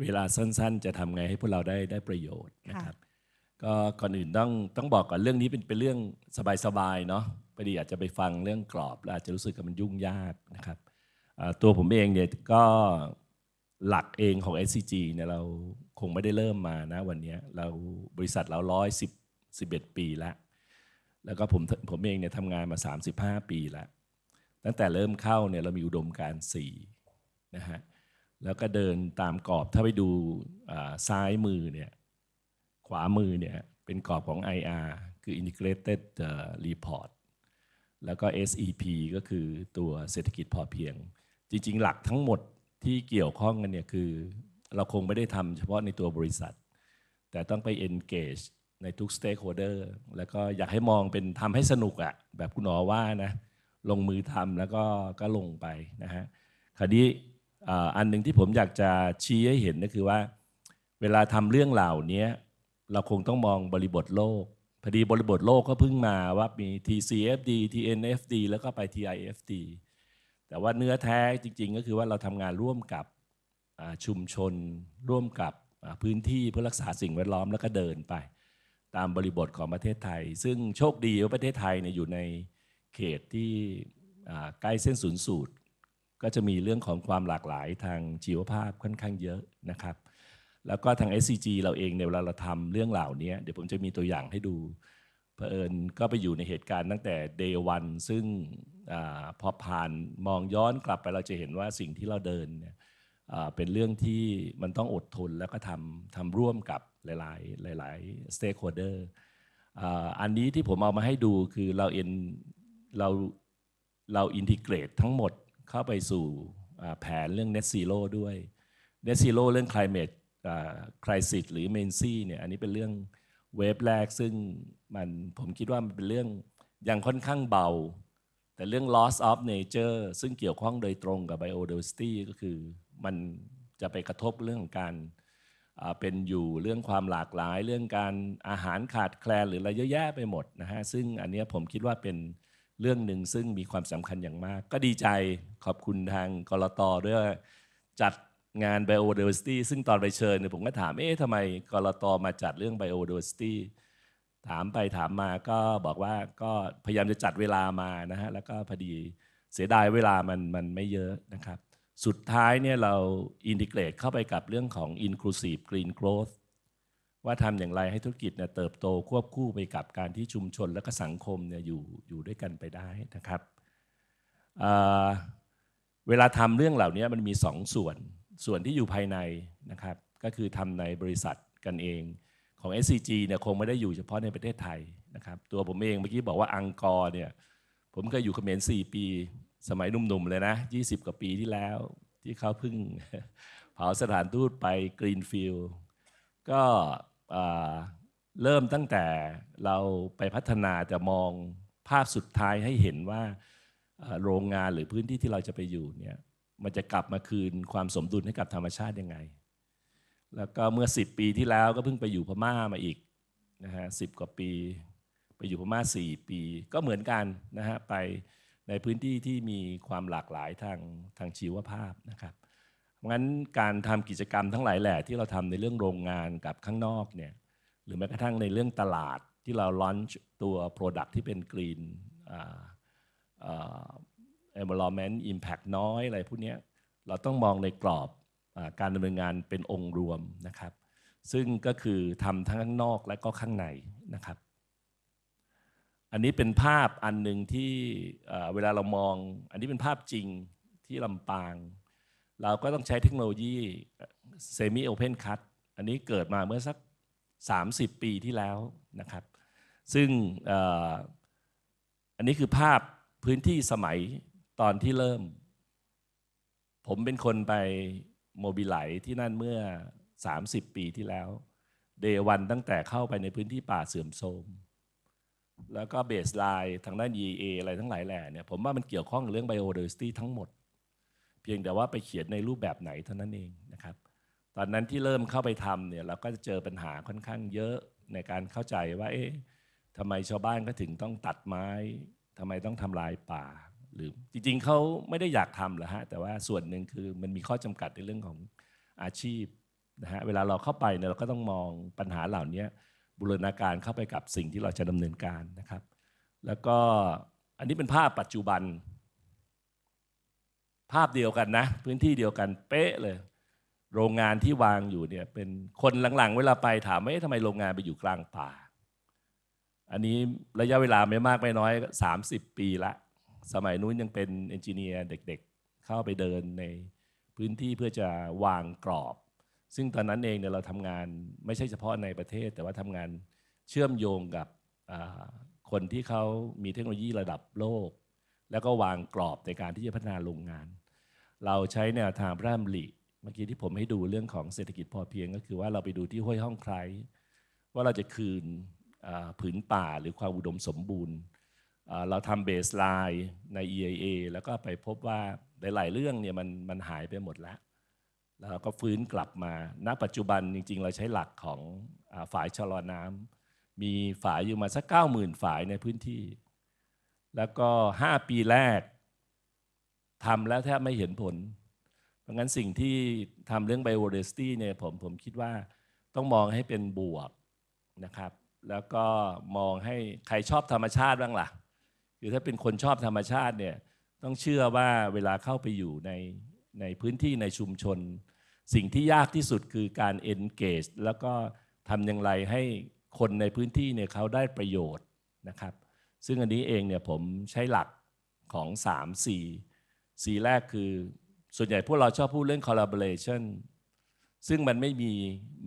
เวลาสั้นๆ จะทำไงให้พวกเราได้ได้ประโยชน์นะครับก็ก่อนอื่นต้องต้องบอกก่อนเรื่องนี้เป็นเป็นเรื่องสบายๆเนาะพอดีอาจจะไปฟังเรื่องกรอบ แล้วอาจจะรู้สึกว่ามันยุ่งยากนะครับตัวผมเองเนี่ยก็หลักเองของ SCG เนี่ยเราคงไม่ได้เริ่มมานะวันนี้เราบริษัทเราร้อยสิบสิบเอ็ดปีแล้ว แล้วก็ผมผมเองเนี่ยทำงานมา 35 ปีแล้ว ตั้งแต่เริ่มเข้าเนี่ยเรามีอุดมการณ์4นะฮะ แล้วก็เดินตามกรอบถ้าไปดูซ้ายมือเนี่ยขวามือเนี่ยเป็นกรอบของ IR คือ Integrated Report แล้วก็ SEP ก็คือตัวเศรษฐกิจพอเพียง จริง ๆ หลักทั้งหมดที่เกี่ยวข้องกันเนี่ยคือเราคงไม่ได้ทำเฉพาะในตัวบริษัท แต่ต้องไป engage ในทุก stakeholder แล้วก็อยากให้มองเป็นทำให้สนุกอะแบบคุณหนอว่านะลงมือทำแล้วก็ก็ลงไปนะฮะคราวนี้อันหนึ่งที่ผมอยากจะชี้ให้เห็นก็คือว่าเวลาทำเรื่องเหล่านี้เราคงต้องมองบริบทโลก พอดีบริบทโลกก็เพิ่งมาว่ามี TCFD TNFD แล้วก็ไป TIFD แต่ว่าเนื้อแท้จริงๆ ก็คือว่าเราทำงานร่วมกับชุมชน ร่วมกับพื้นที่เพื่อรักษาสิ่งแวดล้อมแล้วก็เดินไป ตามบริบทของประเทศไทย ซึ่งโชคดีว่าประเทศไทยเนี่ยอยู่ในเขตที่ใกล้เส้นศูนย์สูตร ก็จะมีเรื่องของความหลากหลายทางชีวภาพค่อนข้างเยอะนะครับแล้วก็ทาง SCG เราเองในเวลาเราทำเรื่องเหล่านี้เดี๋ยวผมจะมีตัวอย่างให้ดูเผอิญก็ไปอยู่ในเหตุการณ์ตั้งแต่ day o n ซึ่งอพอผ่านมองย้อนกลับไปเราจะเห็นว่าสิ่งที่เราเดินเป็นเรื่องที่มันต้องอดทนแล้วก็ทำทำร่วมกับหลายๆ หลายๆ stakeholder อันนี้ที่ผมเอามาให้ดูคือเราเอ็นเราเราอินทิเกรตทั้งหมดเข้าไปสู่แผนเรื่อง net zero ด้วย net zero เรื่อง climate คราสิตหรือเมนซี่เนี่ยอันนี้เป็นเรื่องเวฟแรกซึ่งมันผมคิดว่ามันเป็นเรื่องยังค่อนข้างเบา แต่เรื่อง loss of nature ซึ่งเกี่ยวข้องโดยตรงกับ biodiversity ก็คือมันจะไปกระทบเรื่องการ เป็นอยู่เรื่องความหลากหลายเรื่องการอาหารขาดแคลนหรืออะไรเยอะแยะไปหมดนะฮะ ซึ่งอันนี้ผมคิดว่าเป็นเรื่องหนึ่งซึ่งมีความสำคัญอย่างมาก ก็ดีใจขอบคุณทางกรตด้วยจัดงาน biodiversity ซึ่งตอนไปเชิญเนี่ยผมก็ถาม เอ๊ะทำไมกรตมาจัดเรื่อง biodiversity ถามไปถามมาก็บอกว่าก็พยายามจะจัดเวลามานะฮะแล้วก็พอดีเสียดายเวลามันมันไม่เยอะนะครับ สุดท้ายเนี่ยเราอินทิเกรตเข้าไปกับเรื่องของ inclusive green growth ว่าทำอย่างไรให้ธุรกิจเนี่ยเติบโตควบคู่ไปกับการที่ชุมชนและก็สังคมเนี่ยอยู่อยู่ด้วยกันไปได้นะครับเเวลาทำเรื่องเหล่านี้มันมีสองส่วนส่วนที่อยู่ภายในนะครับ ก็คือทำในบริษัทกันเอง ของ SCG เนี่ยคงไม่ได้อยู่เฉพาะในประเทศไทยนะครับ ตัวผมเองเมื่อกี้บอกว่าอังกอร์เนี่ย ผมเคยอยู่เขมร4ปี สมัยนุ่มๆ เลยนะ 20กว่าปีที่แล้วที่เขาเพิ่งเผาสถานทูตไปกรีนฟิลด์ก็เริ่มตั้งแต่เราไปพัฒนาแต่มองภาพสุดท้ายให้เห็นว่าโรงงานหรือพื้นที่ที่เราจะไปอยู่เนี่ยมันจะกลับมาคืนความสมดุลให้กับธรรมชาติยังไง แล้วก็เมื่อ 10 ปีที่แล้วก็เพิ่งไปอยู่พม่ามาอีกนะฮะสิกว่าปี ไปอยู่พม่า 4 ปีก็เหมือนกันนะฮะไปในพื้นที่ที่มีความหลากหลายทาง ทางชีวภาพนะครับ งั้นการทำกิจกรรมทั้งหลายแหล่ที่เราทำในเรื่องโรงงานกับข้างนอกเนี่ยหรือแม้กระทั่งในเรื่องตลาดที่เราลอนตัว Product ที่เป็นกรีน environment impact น้อย อะไรพวกนี้เราต้องมองในกรอบการดำเนินงานเป็นองค์รวมนะครับ ซึ่งก็คือทำทั้งข้างนอกและก็ข้างในนะครับ อันนี้เป็นภาพอันหนึ่งที่เวลาเรามอง อันนี้เป็นภาพจริงที่ลำปาง เราก็ต้องใช้เทคโนโลยีเซมิโอเพนคัตอันนี้เกิดมาเมื่อสัก 30 ปีที่แล้วนะครับ ซึ่งอันนี้คือภาพพื้นที่สมัยตอนที่เริ่ม ผมเป็นคนไป โมบิไลที่นั่นเมื่อ 30 ปีที่แล้วเดวันตั้งแต่เข้าไปในพื้นที่ป่าเสื่อมโทรมแล้วก็เบสไลน์ทางด้าน EA อะไรทั้งหลายแหล่เนี่ยผมว่ามันเกี่ยวข้องเรื่องไบโอเดอร์ซิตี้ทั้งหมด เพียงแต่ว่าไปเขียนในรูปแบบไหนเท่านั้นเองนะครับ ตอนนั้นที่เริ่มเข้าไปทำเนี่ย เราก็จะเจอปัญหาค่อนข้างเยอะในการเข้าใจว่าเอ๊ะทำไมชาวบ้านก็ถึงต้องตัดไม้ทำไมต้องทำลายป่าหรือจริงๆ เขาไม่ได้อยากทำหรอฮะแต่ว่าส่วนหนึ่งคือมันมีข้อจำกัดในเรื่องของอาชีพนะฮะเวลาเราเข้าไปเนี่ยเราก็ต้องมองปัญหาเหล่านี้บูรณาการเข้าไปกับสิ่งที่เราจะดำเนินการนะครับ แล้วก็อันนี้เป็นภาพปัจจุบัน ภาพเดียวกันนะ พื้นที่เดียวกันเป๊ะเลย โรงงานที่วางอยู่เนี่ยเป็นคนหลังๆ เวลาไปถามไม่ทำไมโรงงานไปอยู่กลางป่า อันนี้ระยะเวลาไม่มากไม่น้อย30 ปีละสมัยนู้นยังเป็นเอนจิเนียร์เด็กๆ เข้าไปเดินในพื้นที่เพื่อจะวางกรอบ ซึ่งตอนนั้นเองเนี่ยเราทำงานไม่ใช่เฉพาะในประเทศ แต่ว่าทำงานเชื่อมโยงกับคนที่เขามีเทคโนโลยีระดับโลก แล้วก็วางกรอบในการที่จะพัฒนาโรงงาน เราใช้แนวทางพระรามลีเมื่อกี้ที่ผมให้ดูเรื่องของเศรษฐกิจพอเพียงก็คือว่าเราไปดูที่ห้วยห้องไคร ว่าเราจะคืนผืนป่าหรือความอุดมสมบูรณ์เราทำเบสไลน์ใน EIA แล้วก็ไปพบว่า หลาย ๆ เรื่องเนี่ยมันมันหายไปหมดแล้ว แล้วก็ฟื้นกลับมาณปัจจุบันจริง ๆ เราใช้หลักของฝายชะลอน้ำมีฝายอยู่มาสัก 90,000 ฝายในพื้นที่ แล้วก็ 5 ปีแรกทำแล้วแทบไม่เห็นผลเพราะงั้นสิ่งที่ทำเรื่องไบโอเรสตี้เนี่ยผมผมคิดว่าต้องมองให้เป็นบวกนะครับแล้วก็มองให้ใครชอบธรรมชาติบ้างล่ะคือถ้าเป็นคนชอบธรรมชาติเนี่ยต้องเชื่อว่าเวลาเข้าไปอยู่ในในพื้นที่ในชุมชน สิ่งที่ยากที่สุดคือการ engage แล้วก็ทำอย่างไรให้คนในพื้นที่เนี่ยเขาได้ประโยชน์นะครับซึ่งอันนี้เองเนี่ยผมใช้หลักของ3สีแรกคือส่วนใหญ่พวกเราชอบพูดเรื่อง collaboration ซึ่งมันไม่มี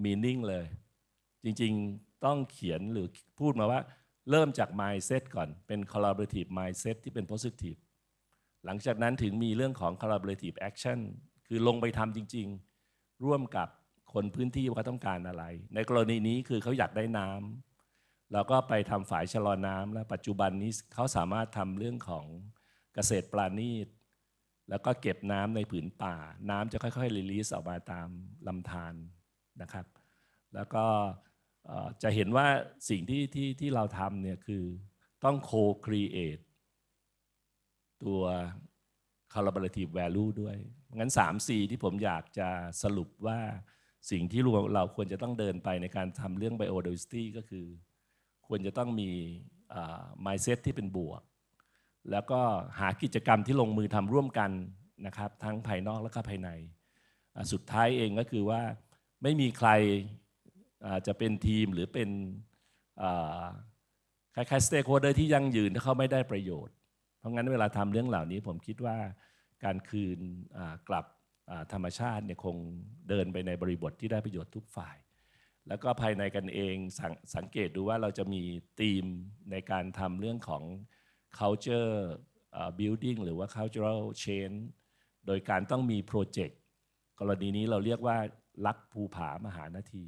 meaning เลย จริงๆต้องเขียนหรือพูดมาว่าเริ่มจาก mindset ก่อนเป็น collaborative mindset ที่เป็น positive หลังจากนั้นถึงมีเรื่องของ collaborative action คือลงไปทำจริง ๆ ร่วมกับคนพื้นที่ว่าต้องการอะไร ในกรณีนี้คือเขาอยากได้น้ำเราก็ไปทำฝายชะลอน้ำและปัจจุบันนี้ เขาสามารถทำเรื่องของเกษตรปลาณีตแล้วก็เก็บน้ำในผืนป่า น้ำจะค่อยๆรีลีสออกมาตามลำธารนะครับ แล้วก็จะเห็นว่าสิ่งที่ที่ที่เราทำเนี่ยคือต้อง co-create ตัว collaborative value ด้วย งั้น 3C ที่ผมอยากจะสรุปว่าสิ่งที่เราควรจะต้องเดินไปในการทำเรื่อง biodiversity ก็คือ ควรจะต้องมี mindset ที่เป็นบวก แล้วก็หากิจกรรมที่ลงมือทำร่วมกันนะครับ ทั้งภายนอกและก็ภายใน สุดท้ายเองก็คือว่าไม่มีใครอาจจะเป็นทีมหรือเป็นคล้ายๆสเต็กโฮเดอร์ที่ยั่งยืนถ้าเขาไม่ได้ประโยชน์เพราะงั้นเวลาทำเรื่องเหล่านี้ผมคิดว่าการคืนกลับธรรมชาติเนี่ยคงเดินไปในบริบทที่ได้ประโยชน์ทุกฝ่าย แล้วก็ภายในกันเองสสังเกตดูว่าเราจะมีธีมในการทำเรื่องของ culture building หรือว่า cultural change โดยการต้องมีโปรเจกต์กรณีนี้เราเรียกว่าลักภูผามหานาที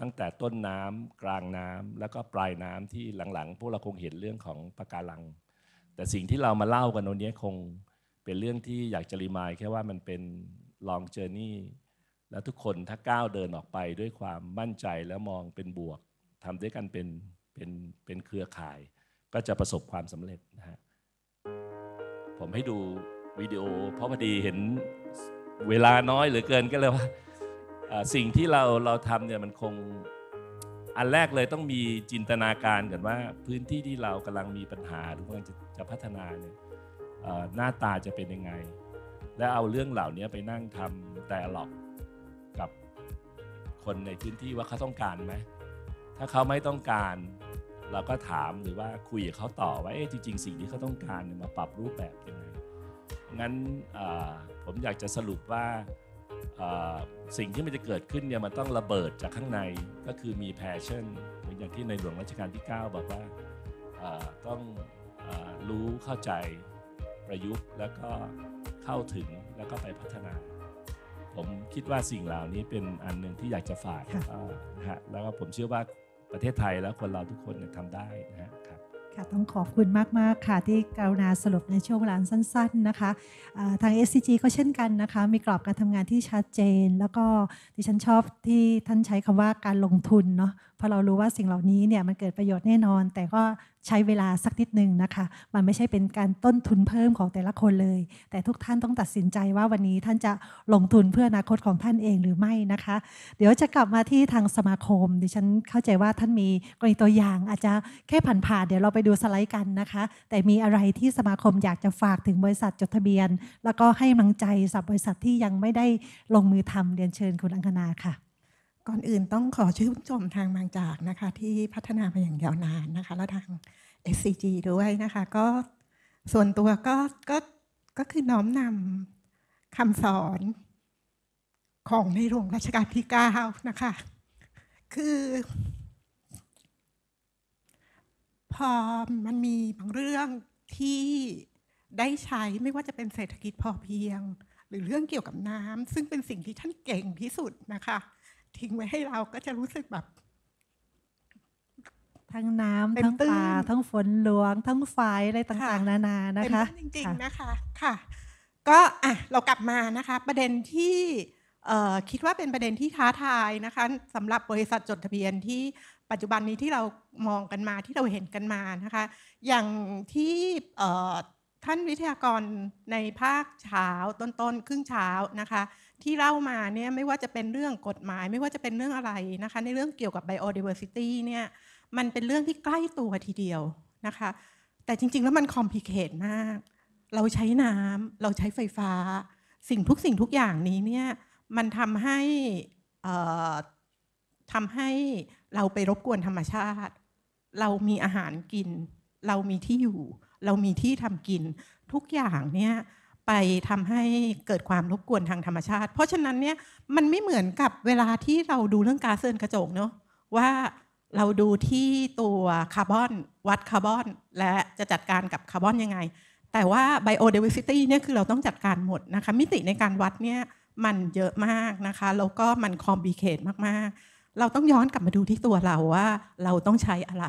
ตั้งแต่ต้นน้ำกลางน้ำแล้วก็ปลายน้ำที่หลังๆ พวกเราคงเห็นเรื่องของปะการัง แต่สิ่งที่เรามาเล่ากันวันนี้คงเป็นเรื่องที่อยากจะรีมายแค่ว่ามันเป็นลองเจอร์นี่แล้วทุกคนถ้าก้าวเดินออกไปด้วยความมั่นใจแล้วมองเป็นบวกทำด้วยกันเป็นเป็นเป็นเครือข่าย ก็จะประสบความสำเร็จนะฮะผมให้ดูวิดีโอเพราะพอดีเห็นเวลาน้อยเหลือเกินก็เลยว่าสิ่งที่เราเราทำเนี่ยมันคงอันแรกเลยต้องมีจินตนาการก่อนว่าพื้นที่ที่เรากำลังมีปัญหาหรือกำลังจะจะพัฒนาเนี่ยหน้าตาจะเป็นยังไง และเอาเรื่องเหล่านี้ไปนั่งทำแต่หลอกกับคนในพื้นที่ว่าเขาต้องการไหมถ้าเขาไม่ต้องการเราก็ถามหรือว่าคุยกับเขาต่อว่าเอ๊ะจริง ๆสิ่งที่เขาต้องการมาปรับรูปแบบยังไง งั้นผมอยากจะสรุปว่าสิ่งที่มันจะเกิดขึ้นเนี่ยมันต้องระเบิดจากข้างในก็คือมีแพชชั่นเหมือนอย่างที่ในหลวงรัชกาลที่ 9 บอกว่าต้องอรู้เข้าใจประยุกต์แล้วก็เข้าถึงแล้วก็ไปพัฒนา ผมคิดว่าสิ่งเหล่านี้เป็นอันหนึ่งที่อยากจะฝากนะฮะแล้วก็ผมเชื่อว่าประเทศไทยแล้วคนเราทุกคนทำได้นะฮะค่ะต้องขอบคุณมาก ๆ ค่ะ ที่กรุณาสรุปในช่วงเวลาสั้น ๆนะคะะทาง SCG ก็เช่นกันนะคะ มีกรอบการทำงานที่ชัดเจน แล้วก็ดิฉันชอบที่ท่านใช้คำว่าการลงทุนเนาะราะเรารู้ว่าสิ่งเหล่านี้เนี่ยมันเกิดประโยชน์แน่นอน แต่ก็ใช้เวลาสักนิดหนึ่งนะคะ มันไม่ใช่เป็นการต้นทุนเพิ่มของแต่ละคนเลย แต่ทุกท่านต้องตัดสินใจว่าวันนี้ท่านจะลงทุนเพื่ออนาคตของท่านเองหรือไม่นะคะ เดี๋ยวจะกลับมาที่ทางสมาคมดิฉันเข้าใจว่าท่านมีกรณีตัวอย่าง อาจจะแค่ผ่านๆเดี๋ยวเราไปดูสไลด์กันนะคะ แต่มีอะไรที่สมาคมอยากจะฝากถึงบริษัทจดทะเบียน แล้วก็ให้กำลังใจสับบริษัทที่ยังไม่ได้ลงมือทำเรียนเชิญคุณอังคณาค่ะก่อนอื่นต้องขอชื่นชมทางบางจากนะคะ ที่พัฒนามาอย่างยาวนานนะคะ และทาง SCG ด้วยนะคะ ก็ส่วนตัวก็ก็ก็คือน้อมนำคำสอนของในหลวงรัชกาลที่9นะคะ คือพอมันมีบางเรื่องที่ได้ใช้ไม่ว่าจะเป็นเศรษฐกิจพอเพียง หรือเรื่องเกี่ยวกับน้ำซึ่งเป็นสิ่งที่ท่านเก่งที่สุดนะคะทิ้งไว้ให้เราก็จะรู้สึกแบบ ทั้งน้ำทั้งป่าทั้งฝนหลวง ทั้งไฟอะไรต่างๆนานานะคะเป็นจริงๆนะคะ ค่ะ ก็อ่ะเรากลับมานะคะ ประเด็นที่คิดว่าเป็นประเด็นที่ท้าทายนะคะสำหรับบริษัทจดทะเบียนที่ปัจจุบันนี้ที่เรามองกันมาที่เราเห็นกันมานะคะ อย่างที่ท่านวิทยากรในภาคเช้าต้นๆ ครึ่งเช้านะคะที่เล่ามาเนี่ยไม่ว่าจะเป็นเรื่องกฎหมาย ไม่ว่าจะเป็นเรื่องอะไรนะคะ ในเรื่องเกี่ยวกับ biodiversity เนี่ยมันเป็นเรื่องที่ใกล้ตัวทีเดียวนะคะ แต่จริงๆแล้วมันคอมพลิเคทมาก เราใช้น้ำเราใช้ไฟฟ้า สิ่งทุกสิ่งทุกอย่างนี้เนี่ย มันทำให้ทำให้เราไปรบกวนธรรมชาติ เรามีอาหารกิน เรามีที่อยู่ เรามีที่ทำกินทุกอย่างเนี่ยไปทำให้เกิดความรบกวนทางธรรมชาติ เพราะฉะนั้นเนี่ยมันไม่เหมือนกับเวลาที่เราดูเรื่องกาซเรินกระจกเนาะว่าเราดูที่ตัวคาร์บอนวัดคาร์บอน และจะจัดการกับคาร์บอนยังไง แต่ว่าไบโอเดเวอซิตี้เนี่ยคือเราต้องจัดการหมดนะคะ มิติในการวัดเนี่ยมันเยอะมากนะคะแล้วก็มันคอมบิเคตมากๆ เราต้องย้อนกลับมาดูที่ตัวเราว่าเราต้องใช้อะไร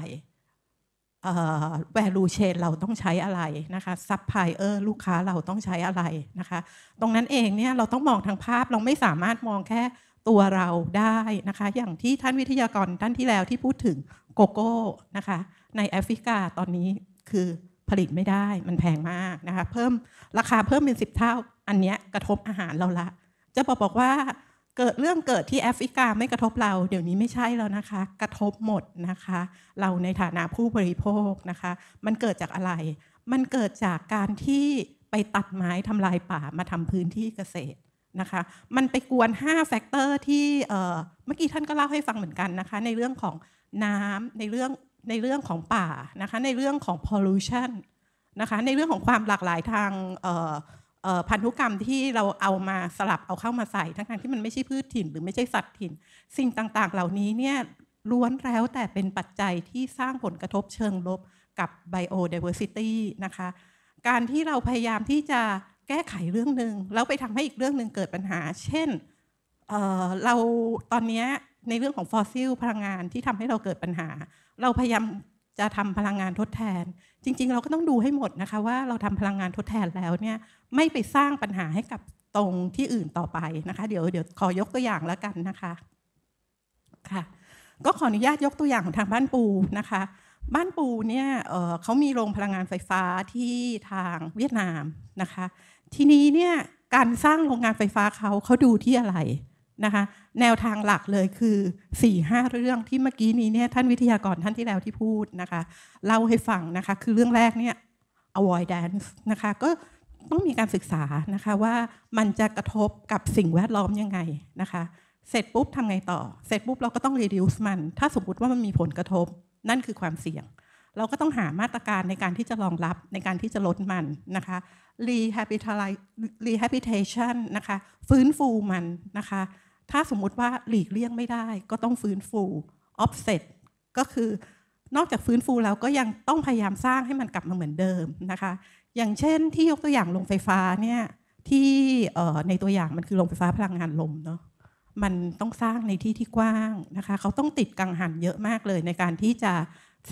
value chain เราต้องใช้อะไรนะคะ supplier ลูกค้าเราต้องใช้อะไรนะคะ ตรงนั้นเองเนี่ยเราต้องมองทางภาพเราไม่สามารถมองแค่ตัวเราได้นะคะ อย่างที่ท่านวิทยากรท่านที่แล้วที่พูดถึงโกโก้นะคะ ในแอฟริกาตอนนี้คือผลิตไม่ได้มันแพงมากนะคะเพิ่มราคาเพิ่มเป็นสิบเท่า อันเนี้ยกระทบอาหารเราละ จะบอกบอกว่าเกิดเรื่องเกิดที่แอฟริกาไม่กระทบเราเดี๋ยวนี้ไม่ใช่แล้วนะคะ กระทบหมดนะคะ เราในฐานะผู้บริโภคนะคะ มันเกิดจากอะไร มันเกิดจากการที่ไปตัดไม้ทำลายป่ามาทำพื้นที่เกษตรนะคะ มันไปกวน5แฟกเตอร์ที่เมื่อกี้ท่านก็เล่าให้ฟังเหมือนกันนะคะ ในเรื่องของน้ำในเรื่องในเรื่องของป่านะคะในเรื่องของ pollution นะคะในเรื่องของความหลากหลายทางพันธุกรรมที่เราเอามาสลับเอาเข้ามาใส่ทั้งๆที่มันไม่ใช่พืชถิ่นหรือไม่ใช่สัตว์ถิ่น สิ่งต่างๆเหล่านี้เนี่ยล้วนแล้วแต่เป็นปัจจัยที่สร้างผลกระทบเชิงลบกับ biodiversity นะคะการที่เราพยายามที่จะแก้ไขเรื่องหนึ่งแล้วไปทำให้อีกเรื่องหนึ่งเกิดปัญหา เช่นเเราตอนนี้ในเรื่องของฟอสซิลพลังงานที่ทำให้เราเกิดปัญหา เราพยายามจะทำพลังงานทดแทนจริง ๆ เราก็ต้องดูให้หมดนะคะ ว่าเราทำพลังงานทดแทนแล้วเนี่ยไม่ไปสร้างปัญหาให้กับตรงที่อื่นต่อไปนะคะ เดี๋ยวเดี๋ยวขอยกตัวอย่างแล้วกันนะคะค่ะก็ขออนุญาตยกตัวอย่างของทางบ้านปูนะคะ บ้านปูเนี่ยเเขามีโรงพลังงานไฟฟ้าที่ทางเวียดนามนะคะ ทีนี้เนี่ยการสร้างโรงงานไฟฟ้าเขาเขาดูที่อะไรนะคะแนวทางหลักเลยคือ4ี่ห้าเรื่องที่เมื่อกี้นี้เนี่ยท่านวิทยากรท่านที่แล้วที่พูดนะคะเล่าให้ฟังนะคะ คือเรื่องแรกเนี่ย avoidance นะคะก็ต้องมีการศึกษานะคะว่ามันจะกระทบกับสิ่งแวดล้อมยังไงนะคะ เสร็จปุ๊บทำไงต่อ เสร็จปุ๊บเราก็ต้อง reduce มัน ถ้าสมมติว่ามันมีผลกระทบนั่นคือความเสี่ยง เราก็ต้องหามาตรการในการที่จะรองรับในการที่จะลดมันนะคะ rehabilitation นะคะฟื้นฟูมันนะคะถ้าสมมุติว่าหลีกเลี่ยงไม่ได้ก็ต้องฟื้นฟูอฟเซ็ตก็คือ นอกจากฟื้นฟูแล้วก็ยังต้องพยายามสร้างให้มันกลับมาเหมือนเดิมนะคะ อย่างเช่นที่ยกตัวอย่างโรงไฟฟ้าเนี่ยที่ในตัวอย่างมันคือโรงไฟฟ้าพลังงานลมเนาะมันต้องสร้างในที่ที่กว้างนะคะ เขาต้องติดกังหันเยอะมากเลยในการที่จะ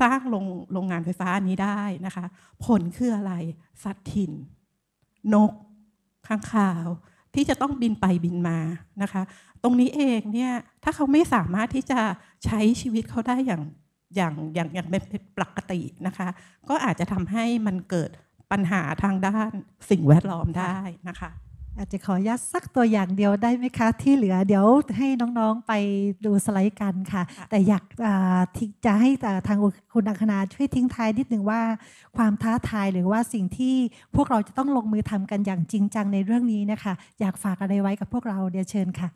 สร้างโรงโรงงานไฟฟ้านี้ได้นะคะ ผลคืออะไรสัตว์ถิ่น นก ข้างข่าว ที่จะต้องบินไปบินมานะคะตรงนี้เองเนี่ยถ้าเขาไม่สามารถที่จะใช้ชีวิตเขาได้อย่างอย่างอย่างอย่างเป็นปกตินะคะ ก็อาจจะทำให้มันเกิดปัญหาทางด้านสิ่งแวดล้อมได้นะคะ อาจจะขอยัดสักตัวอย่างเดียวได้ไหมคะที่เหลือเดี๋ยวให้น้องๆไปดูสไลด์กันค่ะ แต่อยากจะให้ทางคุณอัคนาช่วยทิ้งท้ายนิดนึงว่าความท้าทายหรือว่าสิ่งที่พวกเราจะต้องลงมือทำกันอย่างจริงจังในเรื่องนี้นะคะอยากฝากอะไรไว้กับพวกเราเดี๋ยวเชิญค่ะ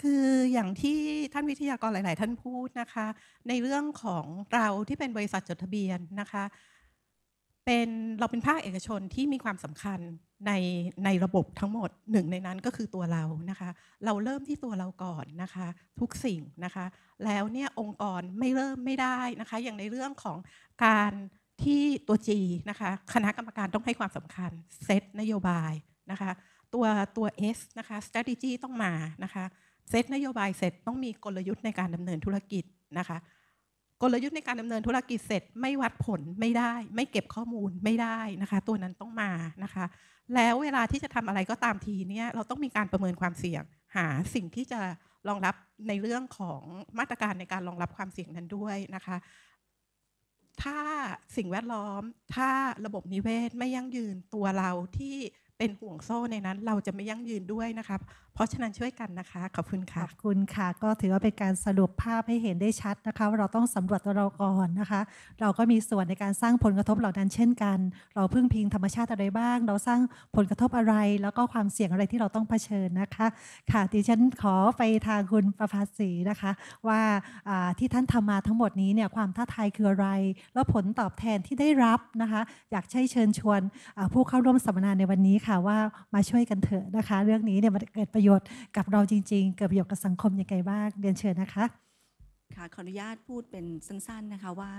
คืออย่างที่ท่านวิทยากรหลาย ๆ ท่านพูดนะคะ ในเรื่องของเราที่เป็นบริษัทจดทะเบียนนะคะ เป็นเราเป็นภาคเอกชนที่มีความสำคัญในในระบบทั้งหมดหนึ่งในนั้นก็คือตัวเรานะคะ เราเริ่มที่ตัวเราก่อนนะคะ ทุกสิ่งนะคะ แล้วเนี่ยองค์กรไม่เริ่มไม่ได้นะคะ อย่างในเรื่องของการที่ตัวจีนะคะคณะกรรมการต้องให้ความสำคัญเซตนโยบายนะคะ ตัวตัว S นะคะ strategy ต้องมานะคะเซตนโยบายเสร็จต้องมีกลยุทธ์ในการดำเนินธุรกิจนะคะ กลยุทธ์ในการดำเนินธุรกิจเสร็จไม่วัดผลไม่ได้ ไม่เก็บข้อมูลไม่ได้นะคะ ตัวนั้นต้องมานะคะ แล้วเวลาที่จะทำอะไรก็ตามทีเนี่ยเราต้องมีการประเมินความเสี่ยง หาสิ่งที่จะรองรับในเรื่องของมาตรการในการรองรับความเสี่ยงนั้นด้วยนะคะ ถ้าสิ่งแวดล้อมถ้าระบบนิเวศไม่ยั่งยืนตัวเราที่เป็นห่วงโซ่ในนั้นเราจะไม่ยั่งยืนด้วยนะครับเพราะฉะนั้นช่วยกันนะคะขอบคุณค่ะขอบคุณค่ะ ก็ถือว่าเป็นการสรุปภาพให้เห็นได้ชัดนะคะ ว่าเราต้องสำรวจตัวเราก่อนนะคะ เราก็มีส่วนในการสร้างผลกระทบเหล่านั้นเช่นกัน เราพึ่งพิงธรรมชาติอะไรบ้าง เราสร้างผลกระทบอะไร แล้วก็ความเสี่ยงอะไรที่เราต้องเผชิญนะคะค่ะดิฉันขอไปทางคุณประภาสีนะคะว่าที่ท่านทำมาทั้งหมดนี้เนี่ยความท้าทายคืออะไร แล้วผลตอบแทนที่ได้รับนะคะ อยากใช้เชิญชวนผู้เข้าร่วมสัมมนาในวันนี้ค่ะค่ะว่ามาช่วยกันเถอะนะคะ เรื่องนี้เนี่ยมันเกิดประโยชน์ กับเราจริงๆเกิดประโยชน์กับสังคมยังไงบ้างเรียนเชิญนะคะค่ะขออนุญาตพูดเป็นสั้นๆนะคะว่า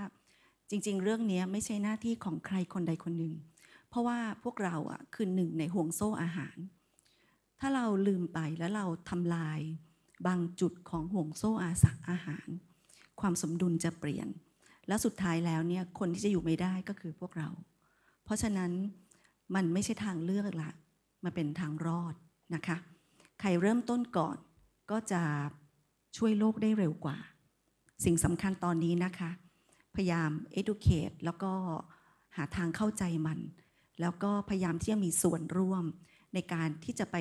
จริง ๆ เรื่องนี้ไม่ใช่หน้าที่ของใครคนใดคนหนึ่งเพราะว่าพวกเราอ่ะคือหนึ่งในห่วงโซ่อาหาร ถ้าเราลืมไปแล้วเราทำลาย บางจุดของห่วงโซ่อาสักอาหาร ความสมดุลจะเปลี่ยน และสุดท้ายแล้วเนี่ยคนที่จะอยู่ไม่ได้ก็คือพวกเรา เพราะฉะนั้นมันไม่ใช่ทางเลือกละ มันเป็นทางรอดนะคะ ใครเริ่มต้นก่อนก็จะช่วยโลกได้เร็วกว่า สิ่งสำคัญตอนนี้นะคะ พยายาม educate แล้วก็หาทางเข้าใจมัน แล้วก็พยายามที่จะมีส่วนร่วมในการที่จะไป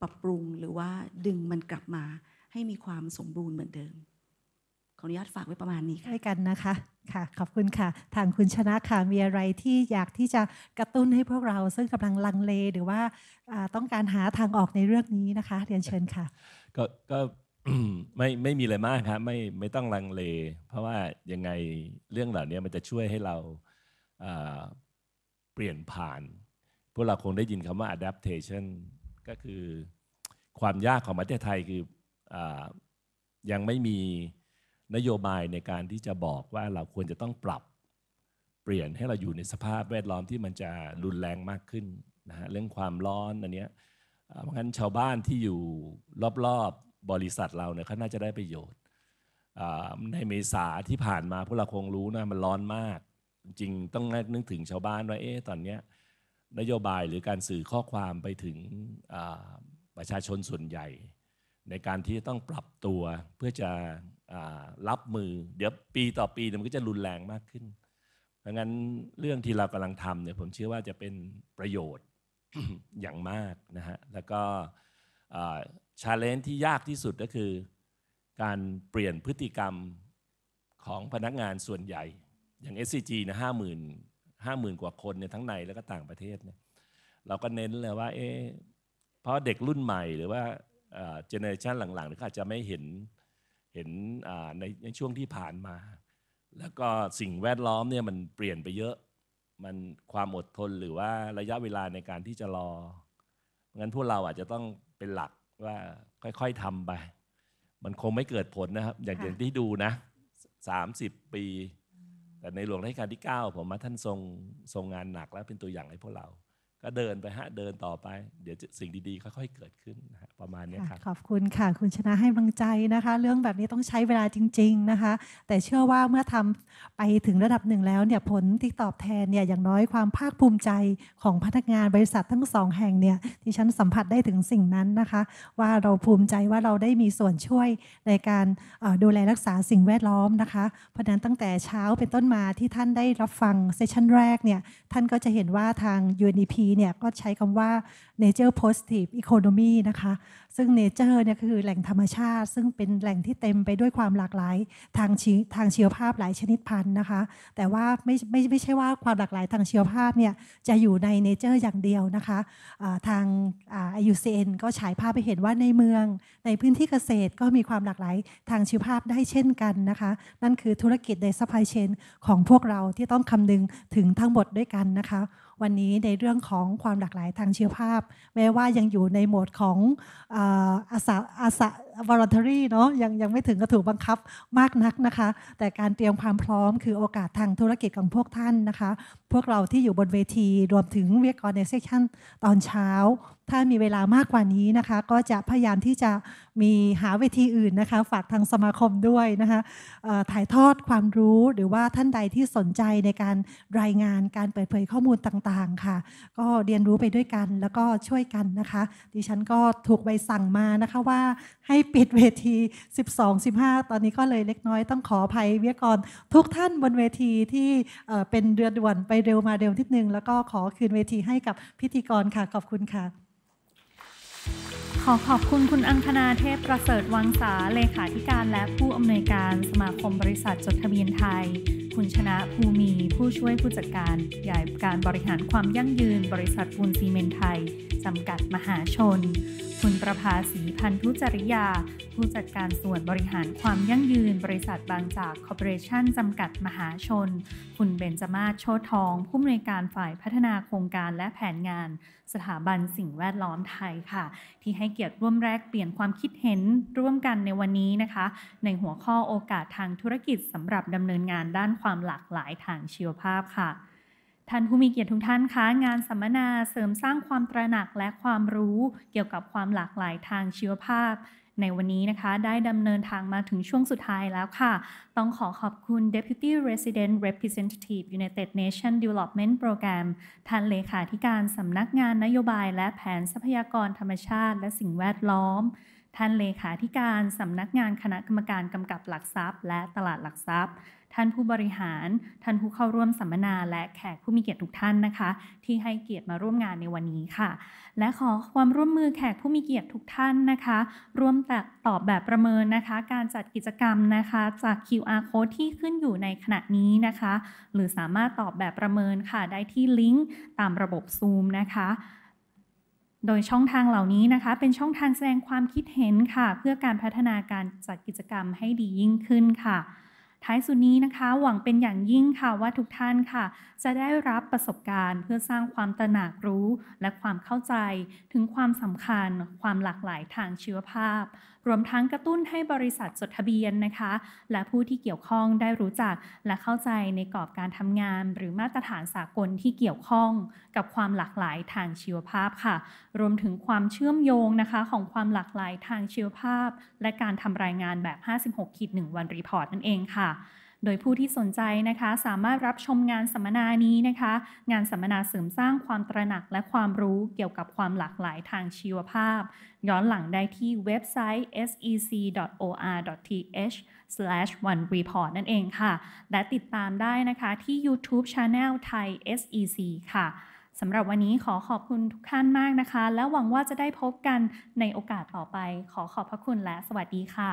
ปรับปรุงหรือว่าดึงมันกลับมาให้มีความสมบูรณ์เหมือนเดิมขออนุญาตฝากไว้ประมาณนี้ค่ะ้กันนะคะ ค่ะ ขอบคุณค่ะ ทางคุณชนะค่ะมีอะไรที่อยากที่จะกระตุ้นให้พวกเราซึ่งกำลังลังเล หรือว่าต้องการหาทางออกในเรื่องนี้นะคะ เรียนเชิญค่ะก็ก็ไม่ไม่มีอะไรมากครับไม่ไม่ต้องลังเล เพราะว่ายังไงเรื่องเหล่านี้มันจะช่วยให้เราเปลี่ยนผ่าน พวกเราคงได้ยินคำว่า adaptation ก็คือ ความยากของประเทศไทยคืออยังไม่มีนโยบายในการที่จะบอกว่าเราควรจะต้องปรับเปลี่ยนให้เราอยู่ในสภาพแวดล้อมที่มันจะรุนแรงมากขึ้นนะฮะเรื่องความร้อนอันเนี้ยเพราะงั้นชาวบ้านที่อยู่รอบๆบริษัทเราเนี่ยเขาน่าจะได้ประโยชน์ในเมษาที่ผ่านมาพวกเราคงรู้นะมันร้อนมาก จริงต้องนึกถึงชาวบ้านว่าเอ๊ะตอนเนี้ยนโยบายหรือการสื่อข้อความไปถึงประชาชนส่วนใหญ่ ในการที่ต้องปรับตัวเพื่อจะรับมือเดี๋ยวปีต่อปีมันก็จะรุนแรงมากขึ้น เพราะงั้นเรื่องที่เรากำลังทำเนี่ยผมเชื่อว่าจะเป็นประโยชน์อย่างมากนะฮะแล้วก็ชาเลนจ์ที่ยากที่สุดก็คือ การเปลี่ยนพฤติกรรมของพนักงานส่วนใหญ่ อย่าง SCG นะห้าหมื่นห้าหมื่นกว่าคนเนี่ยทั้งในแล้วก็ต่างประเทศเนี่ยเราก็เน้นเลยว่าเอ๊เพราะเด็กรุ่นใหม่หรือว่าเจเนอเรชันหลังๆเขาอาจจะไม่เห็นเห็นในในช่วงที่ผ่านมา แล้วก็สิ่งแวดล้อมเนี่ยมันเปลี่ยนไปเยอะมันความอดทนหรือว่าระยะเวลาในการที่จะรองั้นพวกเราอาจจะต้องเป็นหลักว่าค่อยๆทำไป มันคงไม่เกิดผลนะครับ อย่างที่ดูนะ 30 ปี แต่ในหลวงรัชกาลที่ 9 ผมมาท่านทรงทรงงานหนักแล้วเป็นตัวอย่างให้พวกเราก็เดินไปฮะเดินต่อไปเดี๋ยวสิ่งดีๆค่อยๆเกิดขึ้นนะฮะประมาณนี้ครับขอบคุณค่ะ คุณชนะให้กำลังใจนะคะ เรื่องแบบนี้ต้องใช้เวลาจริง ๆนะคะ แต่เชื่อว่าเมื่อทำไปถึงระดับหนึ่งแล้วเนี่ยผลที่ตอบแทนเนี่ยอย่างน้อยความภาคภูมิใจของพนักงานบริษัททั้งสองแห่งเนี่ยที่ฉันสัมผัสได้ถึงสิ่งนั้นนะคะ ว่าเราภูมิใจว่าเราได้มีส่วนช่วยในการดูแลรักษาสิ่งแวดล้อมนะคะ เพราะนั้นตั้งแต่เช้าเป็นต้นมาที่ท่านได้รับฟังเซสชั่นแรกเนี่ยท่านก็จะเห็นว่าทาง UNDP ี้เนี่ยก็ใช้คำว่า nature positive economy นะคะ ซึ่ง nature เนี่ยคือแหล่งธรรมชาติ ซึ่งเป็นแหล่งที่เต็มไปด้วยความหลากหลายทางชีทางชีวภาพหลายชนิดพันธุ์นะคะ แต่ว่าไม่ไม่ไม่ใช่ว่าความหลากหลายทางชีวภาพเนี่ยจะอยู่ใน nature อย่างเดียวนะคะะทาง IUCN ก็ฉายภาพไปเห็นว่าในเมือง ในพื้นที่เกษตรก็มีความหลากหลายทางชีวภาพได้เช่นกันนะคะ นั่นคือธุรกิจใน supply chain ของพวกเราที่ต้องคำนึงถึงทั้งหมดด้วยกันนะคะวันนี้ในเรื่องของความหลากหลายทางชีวภาพ แม้ว่ายังอยู่ในโหมดของอาสาอาสา voluntary เนาะยังยังไม่ถึงกระถูกบังคับมากนักนะคะ แต่การเตรียมความพร้อมคือโอกาสทางธุรกิจของพวกท่านนะคะ พวกเราที่อยู่บนเวทีรวมถึงเวียกรในเซสชั่นตอนเช้า ถ้ามีเวลามากกว่านี้นะคะ ก็จะพยายามที่จะมีหาเวทีอื่นนะคะ ฝากทางสมาคมด้วยนะคะ ถ่ายทอดความรู้หรือว่าท่านใดที่สนใจในการรายงานการเปิดเผยข้อมูลต่างๆค่ะ ก็เรียนรู้ไปด้วยกันแล้วก็ช่วยกันนะคะ ดิฉันก็ถูกใบสั่งมานะคะว่าให้ปิดเวที 12 15 ตอนนี้ก็เลยเล็กน้อยต้องขออภัยเวียกร ทุกท่านบนเวทีที่เป็นเรือด่วนไปเร็วมาเร็วนิดนึง แล้วก็ขอคืนเวทีให้กับพิธีกรค่ะ ขอบคุณค่ะ ขอขอบคุณคุณอังคณาเทพประเสริฐวังสา เลขาธิการและผู้อำนวยการสมาคมบริษัทจดทะเบียนไทยคุณชนะภูมี ผู้ช่วยผู้จัดการ ใหญ่การบริหารความยั่งยืน บริษัทปูนซีเมนไทย จำกัดมหาชน คุณประภาสีพันธุจริยา ผู้จัดการส่วนบริหารความยั่งยืน บริษัทบางจากคอร์ปอเรชั่นจำกัดมหาชน คุณเบนจมาศโชตทอง ผู้อำนวยการฝ่ายพัฒนาโครงการและแผนงาน สถาบันสิ่งแวดล้อมไทยค่ะ ที่ให้เกียรติร่วมแลกเปลี่ยนความคิดเห็นร่วมกันในวันนี้นะคะ ในหัวข้อโอกาสทางธุรกิจสำหรับดำเนินงานด้านความหลากหลายทางชีวภาพค่ะ ท่านผู้มีเกียรติทุกท่านคะ งานสัมมนาเสริมสร้างความตระหนักและความรู้เกี่ยวกับความหลากหลายทางชีวภาพ ในวันนี้นะคะ ได้ดำเนินทางมาถึงช่วงสุดท้ายแล้วค่ะ ต้องขอขอบคุณ Deputy Resident Representative United Nations Development Program ท่านเลขาธิการสำนักงานนโยบาย และแผนทรัพยากรธรรมชาติและสิ่งแวดล้อม ท่านเลขาธิการสำนักงานคณะกรรมการกำกับหลักทรัพย์และตลาดหลักทรัพย์ท่านผู้บริหาร ท่านผู้เข้าร่วมสัมมนาและแขกผู้มีเกียรติทุกท่านนะคะ ที่ให้เกียรติมาร่วมงานในวันนี้ค่ะ และขอความร่วมมือแขกผู้มีเกียรติทุกท่านนะคะร่วมตอบแบบประเมินนะคะการจัดกิจกรรมนะคะจาก QR code ที่ขึ้นอยู่ในขณะนี้นะคะ หรือสามารถตอบแบบประเมินค่ะ ได้ที่ลิงก์ตามระบบ Zoom นะคะโดยช่องทางเหล่านี้นะคะ เป็นช่องทางแสดงความคิดเห็นค่ะ เพื่อการพัฒนาการจัดกิจกรรมให้ดียิ่ง ขึ้นค่ะท้ายสุดนี้นะคะหวังเป็นอย่างยิ่งค่ะว่าทุกท่านค่ะ จะได้รับประสบการณ์เพื่อสร้างความตระหนักรู้และความเข้าใจถึงความสำคัญความหลากหลายทางชีวภาพรวมทั้งกระตุ้นให้บริษัทจดทะเบียนนะคะ และผู้ที่เกี่ยวข้องได้รู้จักและเข้าใจในกรอบการทำงาน หรือมาตรฐานสากลที่เกี่ยวข้อง กับความหลากหลายทางชีวภาพค่ะ รวมถึงความเชื่อมโยงนะคะของความหลากหลายทางชีวภาพ และการทำรายงานแบบ 56ขีด1วันรีพอร์ตนั่นเองค่ะโดยผู้ที่สนใจนะคะสามารถรับชมงานสัมมนานี้นะคะ งานสัมมนาเสริมสร้างความตระหนักและความรู้เกี่ยวกับความหลากหลายทางชีวภาพ ย้อนหลังได้ที่เว็บไซต์ sec.or.th one report นั่นเองค่ะ และติดตามได้นะคะที่ YouTube Channel ไทย SEC ค่ะสำหรับวันนี้ขอขอบคุณทุกท่านมากนะคะ และหวังว่าจะได้พบกันในโอกาสต่อไป ขอขอบพระคุณและสวัสดีค่ะ